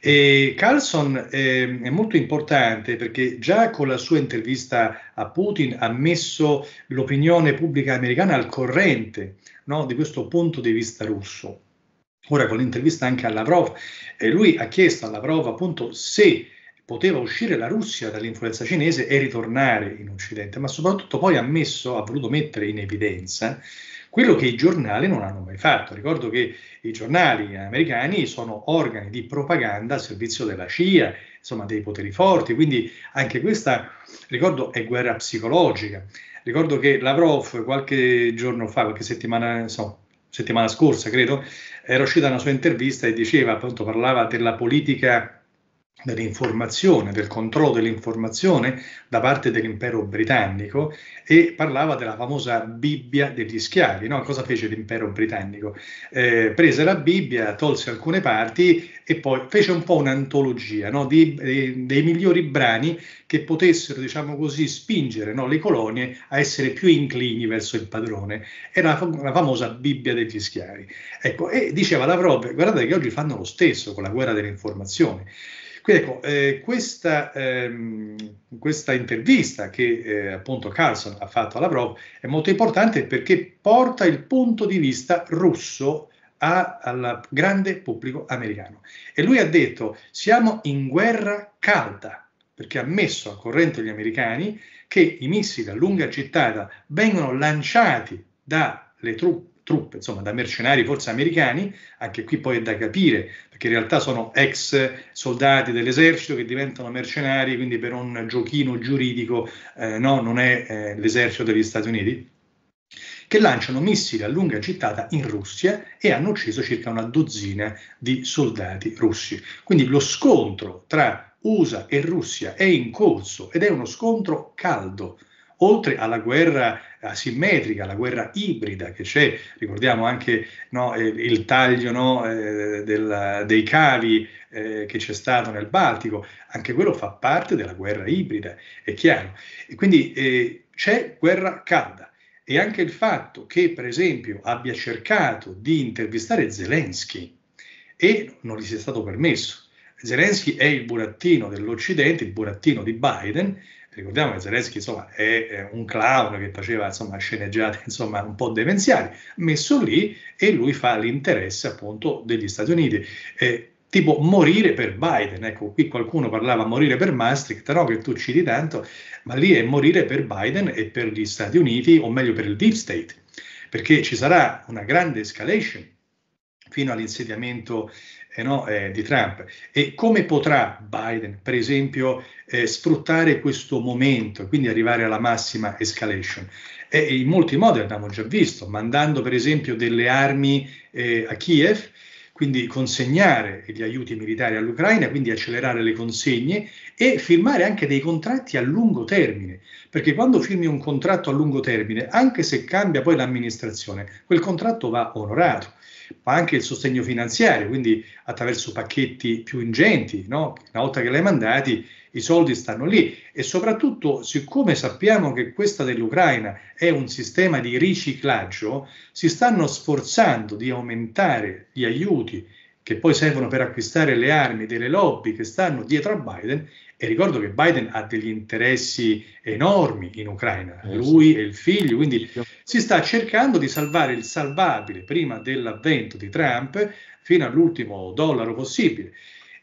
E Carlson eh, è molto importante perché già con la sua intervista a Putin ha messo l'opinione pubblica americana al corrente no, di questo punto di vista russo. Ora con l'intervista anche a Lavrov, eh, lui ha chiesto a Lavrov appunto se poteva uscire la Russia dall'influenza cinese e ritornare in Occidente, ma soprattutto poi ha messo, ha voluto mettere in evidenza quello che i giornali non hanno mai fatto. Ricordo che i giornali americani sono organi di propaganda al servizio della CIA, insomma dei poteri forti, quindi anche questa, ricordo, è guerra psicologica. Ricordo che Lavrov qualche giorno fa, qualche settimana, so, settimana scorsa credo, era uscita una sua intervista e diceva, appunto parlava della politica dell'informazione, del controllo dell'informazione da parte dell'impero britannico e parlava della famosa Bibbia degli schiavi. No? Cosa fece l'impero britannico? Eh, prese la Bibbia, tolse alcune parti e poi fece un po' un'antologia no? di, di, dei migliori brani che potessero, diciamo così, spingere no? le colonie a essere più inclini verso il padrone. Era la, la famosa Bibbia degli schiavi. Ecco, e diceva Lavrov, guardate che oggi fanno lo stesso con la guerra dell'informazione. Quindi ecco, eh, questa, ehm, questa, intervista che eh, appunto Carlson ha fatto a Lavrov è molto importante perché porta il punto di vista russo a, al grande pubblico americano. E lui ha detto, siamo in guerra calda, perché ha messo a corrente gli americani che i missili a lunga gittata vengono lanciati dalle truppe truppe, insomma da mercenari forse americani, anche qui poi è da capire, perché in realtà sono ex soldati dell'esercito che diventano mercenari, quindi per un giochino giuridico eh, no, non è eh, l'esercito degli Stati Uniti, che lanciano missili a lunga gittata in Russia e hanno ucciso circa una dozzina di soldati russi. Quindi lo scontro tra USA e Russia è in corso ed è uno scontro caldo, oltre alla guerra asimmetrica, alla guerra ibrida che c'è, ricordiamo anche no, eh, il taglio no, eh, del, dei cavi eh, che c'è stato nel Baltico, anche quello fa parte della guerra ibrida, è chiaro. E quindi eh, c'è guerra calda e anche il fatto che per esempio abbia cercato di intervistare Zelensky e non gli sia stato permesso. Zelensky è il burattino dell'Occidente, il burattino di Biden, ricordiamo che Zelensky insomma, è, un clown che faceva insomma, sceneggiate <laughs> insomma, un po' demenziali, messo lì e lui fa l'interesse appunto degli Stati Uniti. Eh, tipo morire per Biden, ecco qui qualcuno parlava morire per Maastricht, però che tu citi tanto, ma lì è morire per Biden e per gli Stati Uniti, o meglio per il deep state, perché ci sarà una grande escalation fino all'insediamento eh no, eh, di Trump e come potrà Biden, per esempio, eh, sfruttare questo momento e quindi arrivare alla massima escalation. E in molti modi abbiamo già visto, mandando per esempio delle armi eh, a Kiev, quindi consegnare gli aiuti militari all'Ucraina, quindi accelerare le consegne e firmare anche dei contratti a lungo termine. Perché quando firmi un contratto a lungo termine, anche se cambia poi l'amministrazione, quel contratto va onorato, ma anche il sostegno finanziario, quindi attraverso pacchetti più ingenti, no? una volta che l'hai mandati i soldi stanno lì e soprattutto siccome sappiamo che questa dell'Ucraina è un sistema di riciclaggio, si stanno sforzando di aumentare gli aiuti che poi servono per acquistare le armi delle lobby che stanno dietro a Biden e ricordo che Biden ha degli interessi enormi in Ucraina, eh, lui sì. e il figlio, quindi si sta cercando di salvare il salvabile prima dell'avvento di Trump fino all'ultimo dollaro possibile.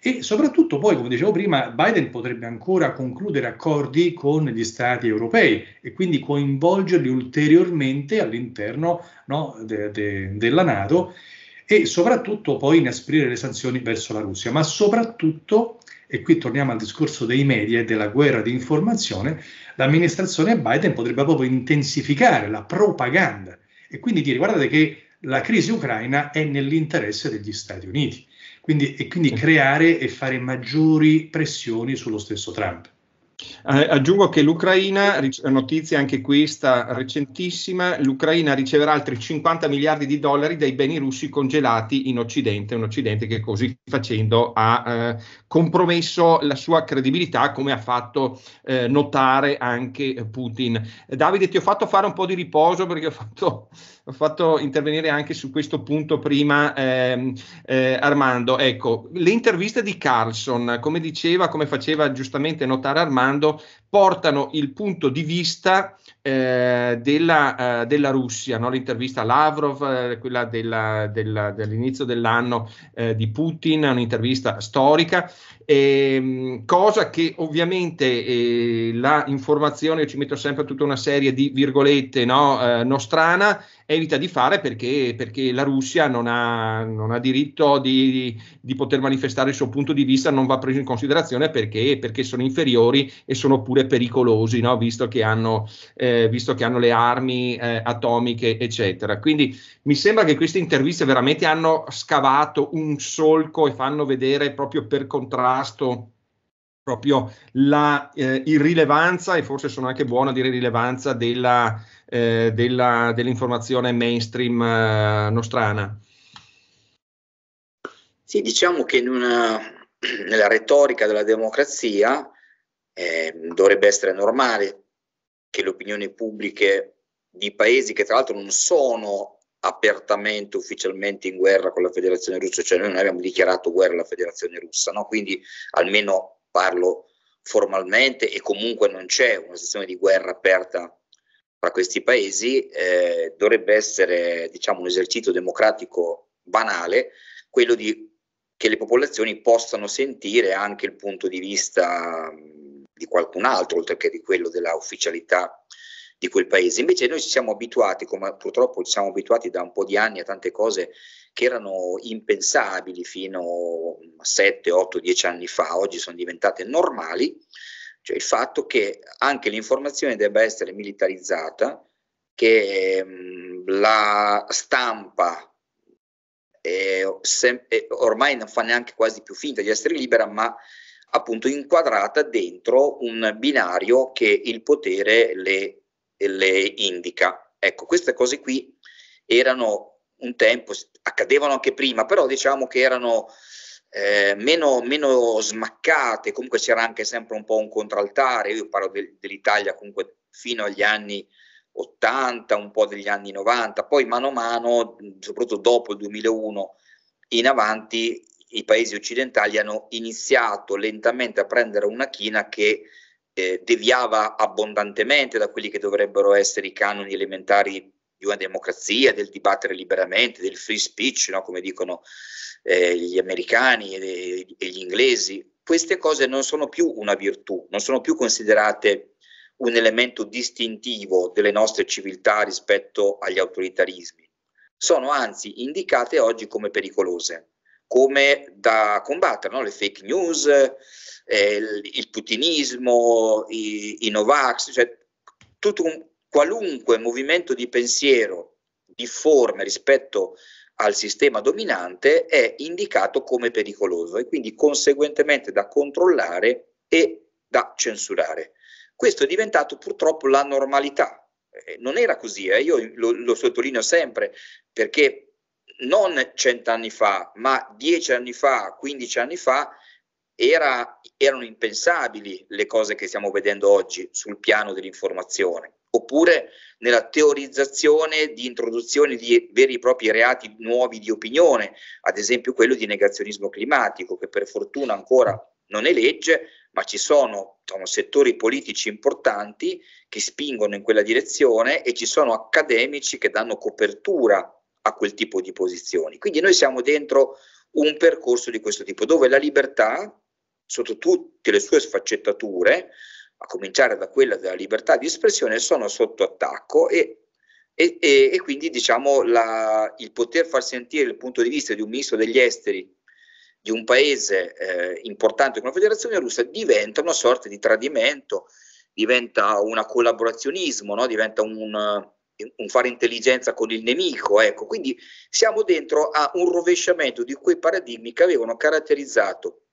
E soprattutto poi, come dicevo prima, Biden potrebbe ancora concludere accordi con gli stati europei e quindi coinvolgerli ulteriormente all'interno no, de, de, della Nato e soprattutto poi inasprire le sanzioni verso la Russia, ma soprattutto e qui torniamo al discorso dei media e della guerra di informazione, l'amministrazione Biden potrebbe proprio intensificare la propaganda e quindi dire guardate che la crisi ucraina è nell'interesse degli Stati Uniti quindi, e quindi creare e fare maggiori pressioni sullo stesso Trump. Eh, aggiungo che l'Ucraina, notizia anche questa recentissima, l'Ucraina riceverà altri 50 miliardi di dollari dai beni russi congelati in Occidente, un Occidente che così facendo ha eh, compromesso la sua credibilità, come ha fatto eh, notare anche Putin. Davide, ti ho fatto fare un po' di riposo perché ho fatto, ho fatto intervenire anche su questo punto prima ehm, eh, Armando. Ecco, le interviste di Carlson, come diceva, come faceva giustamente notare Armando, Gracias. portano il punto di vista eh, della, eh, della, Russia, no? l'intervista a Lavrov, eh, quella della, della, dell'inizio dell'anno eh, di Putin, un'intervista storica, ehm, cosa che ovviamente eh, la informazione, io ci metto sempre tutta una serie di virgolette no? Eh, nostrana, evita di fare perché, perché la Russia non ha, non ha diritto di, di, di, poter manifestare il suo punto di vista, non va preso in considerazione perché, perché sono inferiori e sono pure pure pericolosi, no? visto, che hanno, eh, visto, che hanno, le armi eh, atomiche, eccetera. Quindi mi sembra che queste interviste veramente hanno scavato un solco e fanno vedere proprio per contrasto proprio la eh, irrilevanza, e forse sono anche buono a dire rilevanza, della, eh, della, dell'informazione mainstream eh, nostrana. Sì, diciamo che in una, nella retorica della democrazia eh, dovrebbe essere normale che le opinioni pubbliche di paesi che tra l'altro non sono apertamente ufficialmente in guerra con la Federazione Russa, cioè noi non abbiamo dichiarato guerra alla Federazione Russa, no? quindi almeno parlo formalmente e comunque non c'è una situazione di guerra aperta tra questi paesi, eh, dovrebbe essere diciamo, un esercizio democratico banale quello di, che le popolazioni possano sentire anche il punto di vista di qualcun altro, oltre che di quello della ufficialità di quel paese. Invece noi ci siamo abituati, come purtroppo ci siamo abituati da un po' di anni a tante cose che erano impensabili fino a 7, 8, 10 anni fa, oggi sono diventate normali, cioè il fatto che anche l'informazione debba essere militarizzata, che la stampa è, è ormai non fa neanche quasi più finta di essere libera, ma appunto inquadrata dentro un binario che il potere le, le indica. Ecco, queste cose qui erano un tempo, accadevano anche prima, però diciamo che erano eh, meno, meno, smaccate, comunque c'era anche sempre un po' un contraltare, io parlo de, dell'Italia comunque fino agli anni 80, un po' degli anni 90, poi mano a mano, soprattutto dopo il 2001 in avanti, i paesi occidentali hanno iniziato lentamente a prendere una china che eh, deviava abbondantemente da quelli che dovrebbero essere i canoni elementari di una democrazia, del dibattere liberamente, del free speech, no? come dicono eh, gli americani e, e gli inglesi. Queste cose non sono più una virtù, non sono più considerate un elemento distintivo delle nostre civiltà rispetto agli autoritarismi. Sono anzi indicate oggi come pericolose come da combattere, no? le fake news, eh, il, putinismo, i, i Novax, cioè tutto un, qualunque movimento di pensiero difforme rispetto al sistema dominante è indicato come pericoloso e quindi conseguentemente da controllare e da censurare. Questo è diventato purtroppo la normalità. Eh, non era così, eh? io lo, lo sottolineo sempre perché non cent'anni fa, ma dieci anni fa, quindici anni fa, era, erano impensabili le cose che stiamo vedendo oggi sul piano dell'informazione, oppure nella teorizzazione di introduzione di veri e propri reati nuovi di opinione, ad esempio quello di negazionismo climatico, che per fortuna ancora non è legge, ma ci sono diciamo, settori politici importanti che spingono in quella direzione e ci sono accademici che danno copertura a quel tipo di posizioni. Quindi noi siamo dentro un percorso di questo tipo, dove la libertà, sotto tutte le sue sfaccettature, a cominciare da quella della libertà di espressione, sono sotto attacco e, e, e, e quindi diciamo la, il poter far sentire il punto di vista di un ministro degli esteri di un paese eh, importante come la Federazione Russa diventa una sorta di tradimento, diventa un collaborazionismo, no? diventa un, un fare intelligenza con il nemico, ecco. quindi siamo dentro a un rovesciamento di quei paradigmi che avevano caratterizzato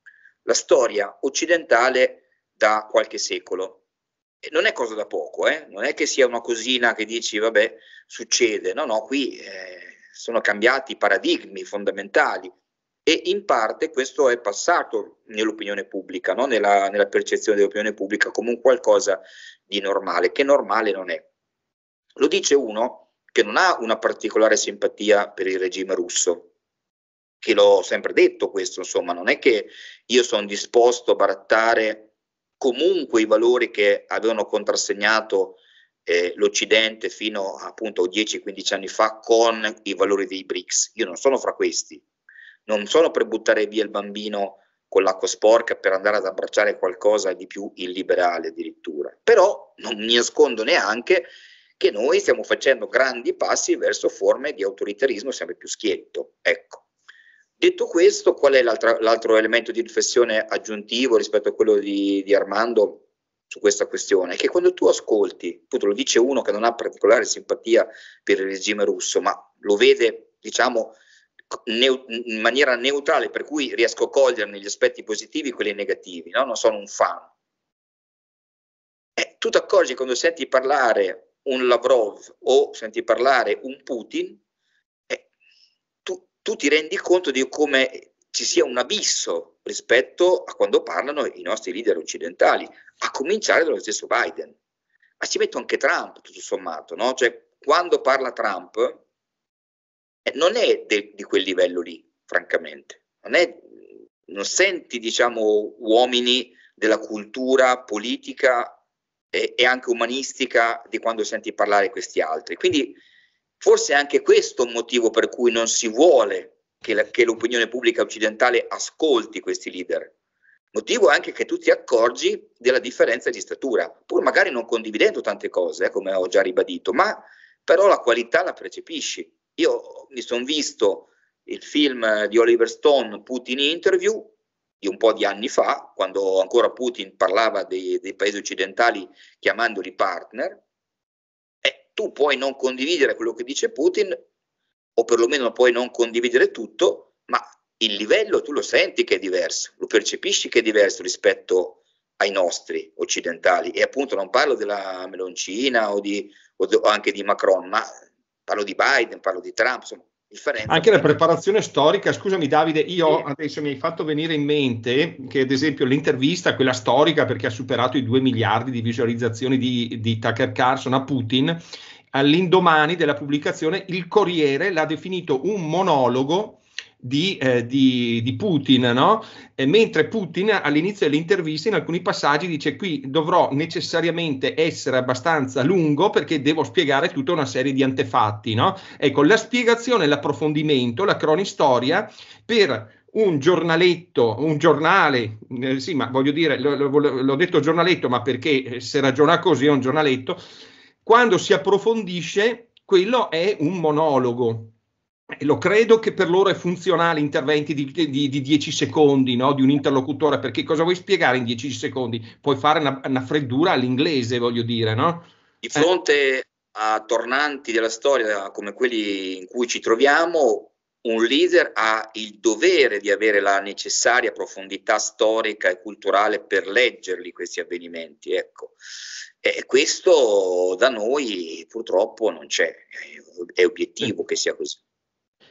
la storia occidentale da qualche secolo. E non è cosa da poco, eh? non è che sia una cosina che dici vabbè succede, no, no, qui eh, sono cambiati i paradigmi fondamentali e in parte questo è passato nell'opinione pubblica, no? nella, nella percezione dell'opinione pubblica come un qualcosa di normale, che normale non è. Lo dice uno che non ha una particolare simpatia per il regime russo, che l'ho sempre detto questo, insomma, non è che io sono disposto a barattare comunque i valori che avevano contrassegnato eh, l'Occidente fino appunto a 10-15 anni fa con i valori dei BRICS. Io non sono fra questi, non sono per buttare via il bambino con l'acqua sporca per andare ad abbracciare qualcosa di più illiberale addirittura, però non mi nascondo neanche che noi stiamo facendo grandi passi verso forme di autoritarismo sempre più schietto. Ecco. Detto questo, qual è l'altro elemento di riflessione aggiuntivo rispetto a quello di, di Armando su questa questione? che quando tu ascolti, appunto lo dice uno che non ha particolare simpatia per il regime russo, ma lo vede, diciamo, in maniera neutrale, per cui riesco a coglierne gli aspetti positivi e quelli negativi, no? non sono un fan. Eh, tu ti accorgi quando senti parlare un Lavrov o senti parlare un Putin, eh, tu, tu ti rendi conto di come ci sia un abisso rispetto a quando parlano i nostri leader occidentali, a cominciare dallo stesso Biden. Ma ci metto anche Trump, tutto sommato, no? Cioè, quando parla Trump, eh, non è de- di quel livello lì, francamente. Non, è, non senti, diciamo, uomini della cultura politica e, e anche umanistica di quando senti parlare questi altri. Quindi forse è anche questo un motivo per cui non si vuole che, la, che l'opinione pubblica occidentale ascolti questi leader. Motivo anche che tu ti accorgi della differenza di statura, pur magari non condividendo tante cose, eh, come ho già ribadito, ma però la qualità la percepisci. Io mi sono visto il film di Oliver Stone, Putin Interview, di un po' di anni fa, quando ancora Putin parlava dei, dei paesi occidentali chiamandoli partner, eh, tu puoi non condividere quello che dice Putin, o perlomeno puoi non condividere tutto, ma il livello tu lo senti che è diverso, lo percepisci che è diverso rispetto ai nostri occidentali. E appunto non parlo della meloncina o, di, o anche di Macron, ma parlo di Biden, parlo di Trump, insomma, differenza. Anche la preparazione storica, scusami Davide, io sì. adesso mi hai fatto venire in mente che ad esempio l'intervista, quella storica perché ha superato i 2 miliardi di visualizzazioni di, di Tucker Carlson a Putin, all'indomani della pubblicazione il Corriere l'ha definito un monologo di, eh, di, di Putin, no? mentre Putin all'inizio dell'intervista in alcuni passaggi dice qui dovrò necessariamente essere abbastanza lungo perché devo spiegare tutta una serie di antefatti. No? Ecco, la spiegazione, l'approfondimento, la cronistoria per un giornaletto, un giornale, eh, sì, ma voglio dire, l- l- l'ho detto giornaletto, ma perché eh, se ragiona così è un giornaletto, quando si approfondisce, quello è un monologo. E lo credo che per loro è funzionale interventi di, di, di 10 secondi no? di un interlocutore, perché cosa vuoi spiegare in 10 secondi? Puoi fare una, una freddura all'inglese, voglio dire, no? Di fronte eh. a tornanti della storia come quelli in cui ci troviamo, un leader ha il dovere di avere la necessaria profondità storica e culturale per leggerli questi avvenimenti, ecco. E questo da noi purtroppo non c'è, è obiettivo eh. che sia così.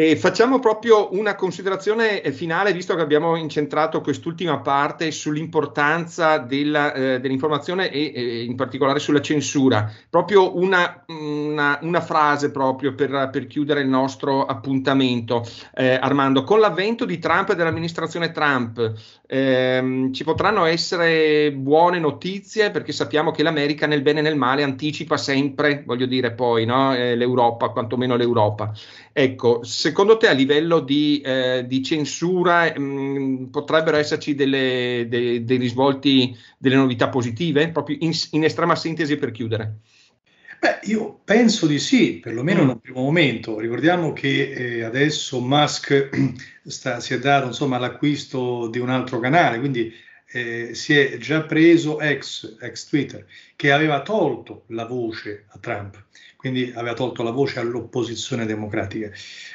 E facciamo proprio una considerazione eh, finale, visto che abbiamo incentrato quest'ultima parte sull'importanza della, eh, dell'informazione e, e, in particolare sulla censura. Proprio una, una, una frase proprio per, per, chiudere il nostro appuntamento. Eh, Armando, con l'avvento di Trump e dell'amministrazione Trump ehm, ci potranno essere buone notizie perché sappiamo che l'America nel bene e nel male anticipa sempre, voglio dire poi, no? eh, l'Europa, quantomeno l'Europa. Ecco, se secondo te a livello di, eh, di censura mh, mm, potrebbero esserci delle, de, dei risvolti, delle novità positive? Proprio in, in, estrema sintesi per chiudere. Beh, io penso di sì, perlomeno mm. in un primo momento. Ricordiamo che eh, adesso Musk <clears throat> sta, si è dato insomma, all'acquisto di un altro canale, quindi eh, si è già preso ex, ex Twitter, che aveva tolto la voce a Trump, quindi aveva tolto la voce all'opposizione democratica.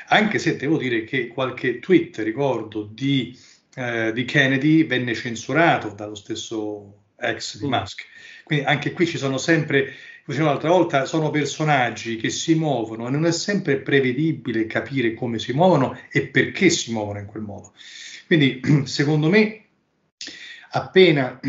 Anche se devo dire che qualche tweet, ricordo, di, eh, di Kennedy venne censurato dallo stesso ex di mm. Musk. Quindi anche qui ci sono sempre, come dicevo l'altra volta, sono personaggi che si muovono e non è sempre prevedibile capire come si muovono e perché si muovono in quel modo. Quindi <clears throat> secondo me appena <clears throat>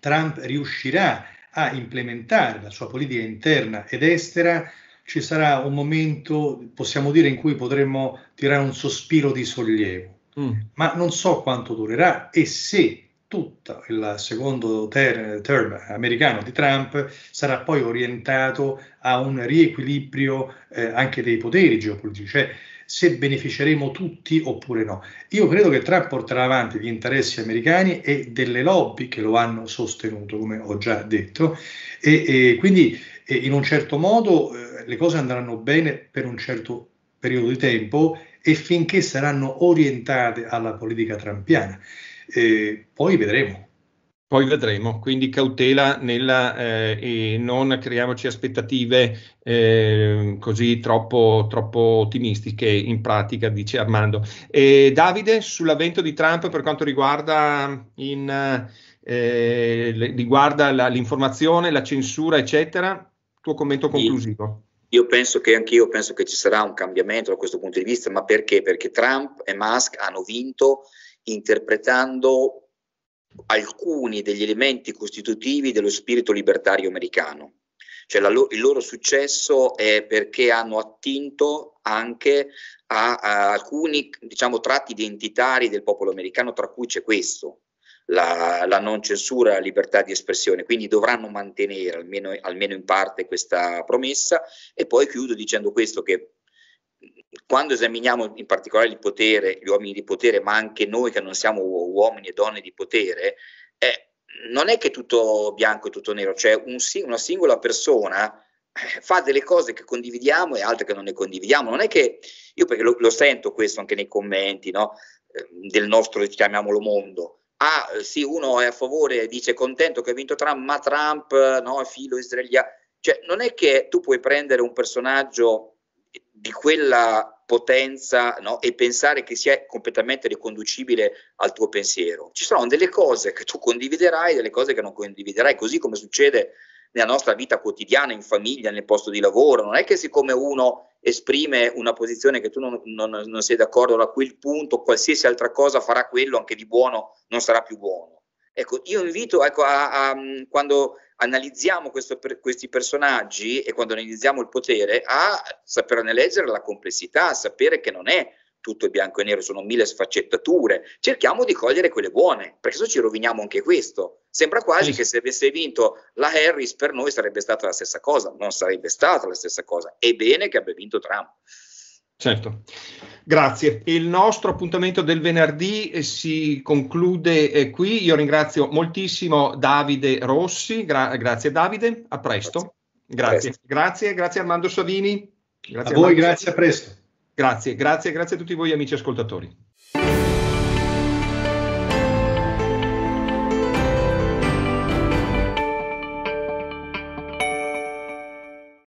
Trump riuscirà a implementare la sua politica interna ed estera, ci sarà un momento, possiamo dire, in cui potremmo tirare un sospiro di sollievo. Mm. Ma non so quanto durerà e se tutto il secondo ter- term americano di Trump sarà poi orientato a un riequilibrio eh, anche dei poteri geopolitici. Cioè, se beneficeremo tutti oppure no. Io credo che Trump porterà avanti gli interessi americani e delle lobby che lo hanno sostenuto, come ho già detto, e, e quindi e in un certo modo eh, le cose andranno bene per un certo periodo di tempo e finché saranno orientate alla politica trampiana. Eh, poi vedremo. Poi vedremo, quindi cautela nella, eh, e non creiamoci aspettative eh, così troppo, troppo, ottimistiche in pratica, dice Armando. E Davide, sull'avvento di Trump per quanto riguarda, in, eh, riguarda la, l'informazione, la censura, eccetera, tuo commento conclusivo. Io penso che anch'io penso che ci sarà un cambiamento da questo punto di vista, ma perché? Perché Trump e Musk hanno vinto interpretando alcuni degli elementi costitutivi dello spirito libertario americano. Cioè lo- il loro successo è perché hanno attinto anche a, a alcuni diciamo, tratti identitari del popolo americano, tra cui c'è questo, la, la, non censura, la libertà di espressione, quindi dovranno mantenere almeno, almeno, in parte questa promessa. E poi chiudo dicendo questo che quando esaminiamo in particolare il potere, gli uomini di potere, ma anche noi che non siamo uomini e donne di potere, eh, non è che tutto bianco e tutto nero, cioè un, una singola persona eh, fa delle cose che condividiamo e altre che non ne condividiamo. Non è che io, perché lo, lo sento questo anche nei commenti no? Ehm, del nostro, chiamiamolo mondo. Ah, sì, uno è a favore, dice contento che ha vinto Trump, ma Trump eh, no, è filo israeliano. Cioè, non è che tu puoi prendere un personaggio di quella potenza no? e pensare che sia completamente riconducibile al tuo pensiero. Ci saranno delle cose che tu condividerai, delle cose che non condividerai, così come succede nella nostra vita quotidiana, in famiglia, nel posto di lavoro. Non è che siccome uno esprime una posizione che tu non, non, non sei d'accordo, a quel punto qualsiasi altra cosa farà quello, anche di buono, non sarà più buono. Ecco, io invito ecco, a, a, mm, quando analizziamo questo, per, questi personaggi e quando analizziamo il potere a saperne leggere la complessità, a sapere che non è tutto bianco e nero, sono mille sfaccettature. Cerchiamo di cogliere quelle buone, perché se no ci roviniamo anche questo. Sembra quasi sì. che se avesse vinto la Harris per noi sarebbe stata la stessa cosa, non sarebbe stata la stessa cosa. È bene che abbia vinto Trump. Certo. Grazie. Il nostro appuntamento del venerdì eh, si conclude eh, qui. Io ringrazio moltissimo Davide Rossi. Gra- grazie Davide, a presto. Grazie. Presto. Grazie, grazie Armando Savini. Grazie a Armando voi, Savini. a presto. Grazie, grazie, grazie a tutti voi amici ascoltatori.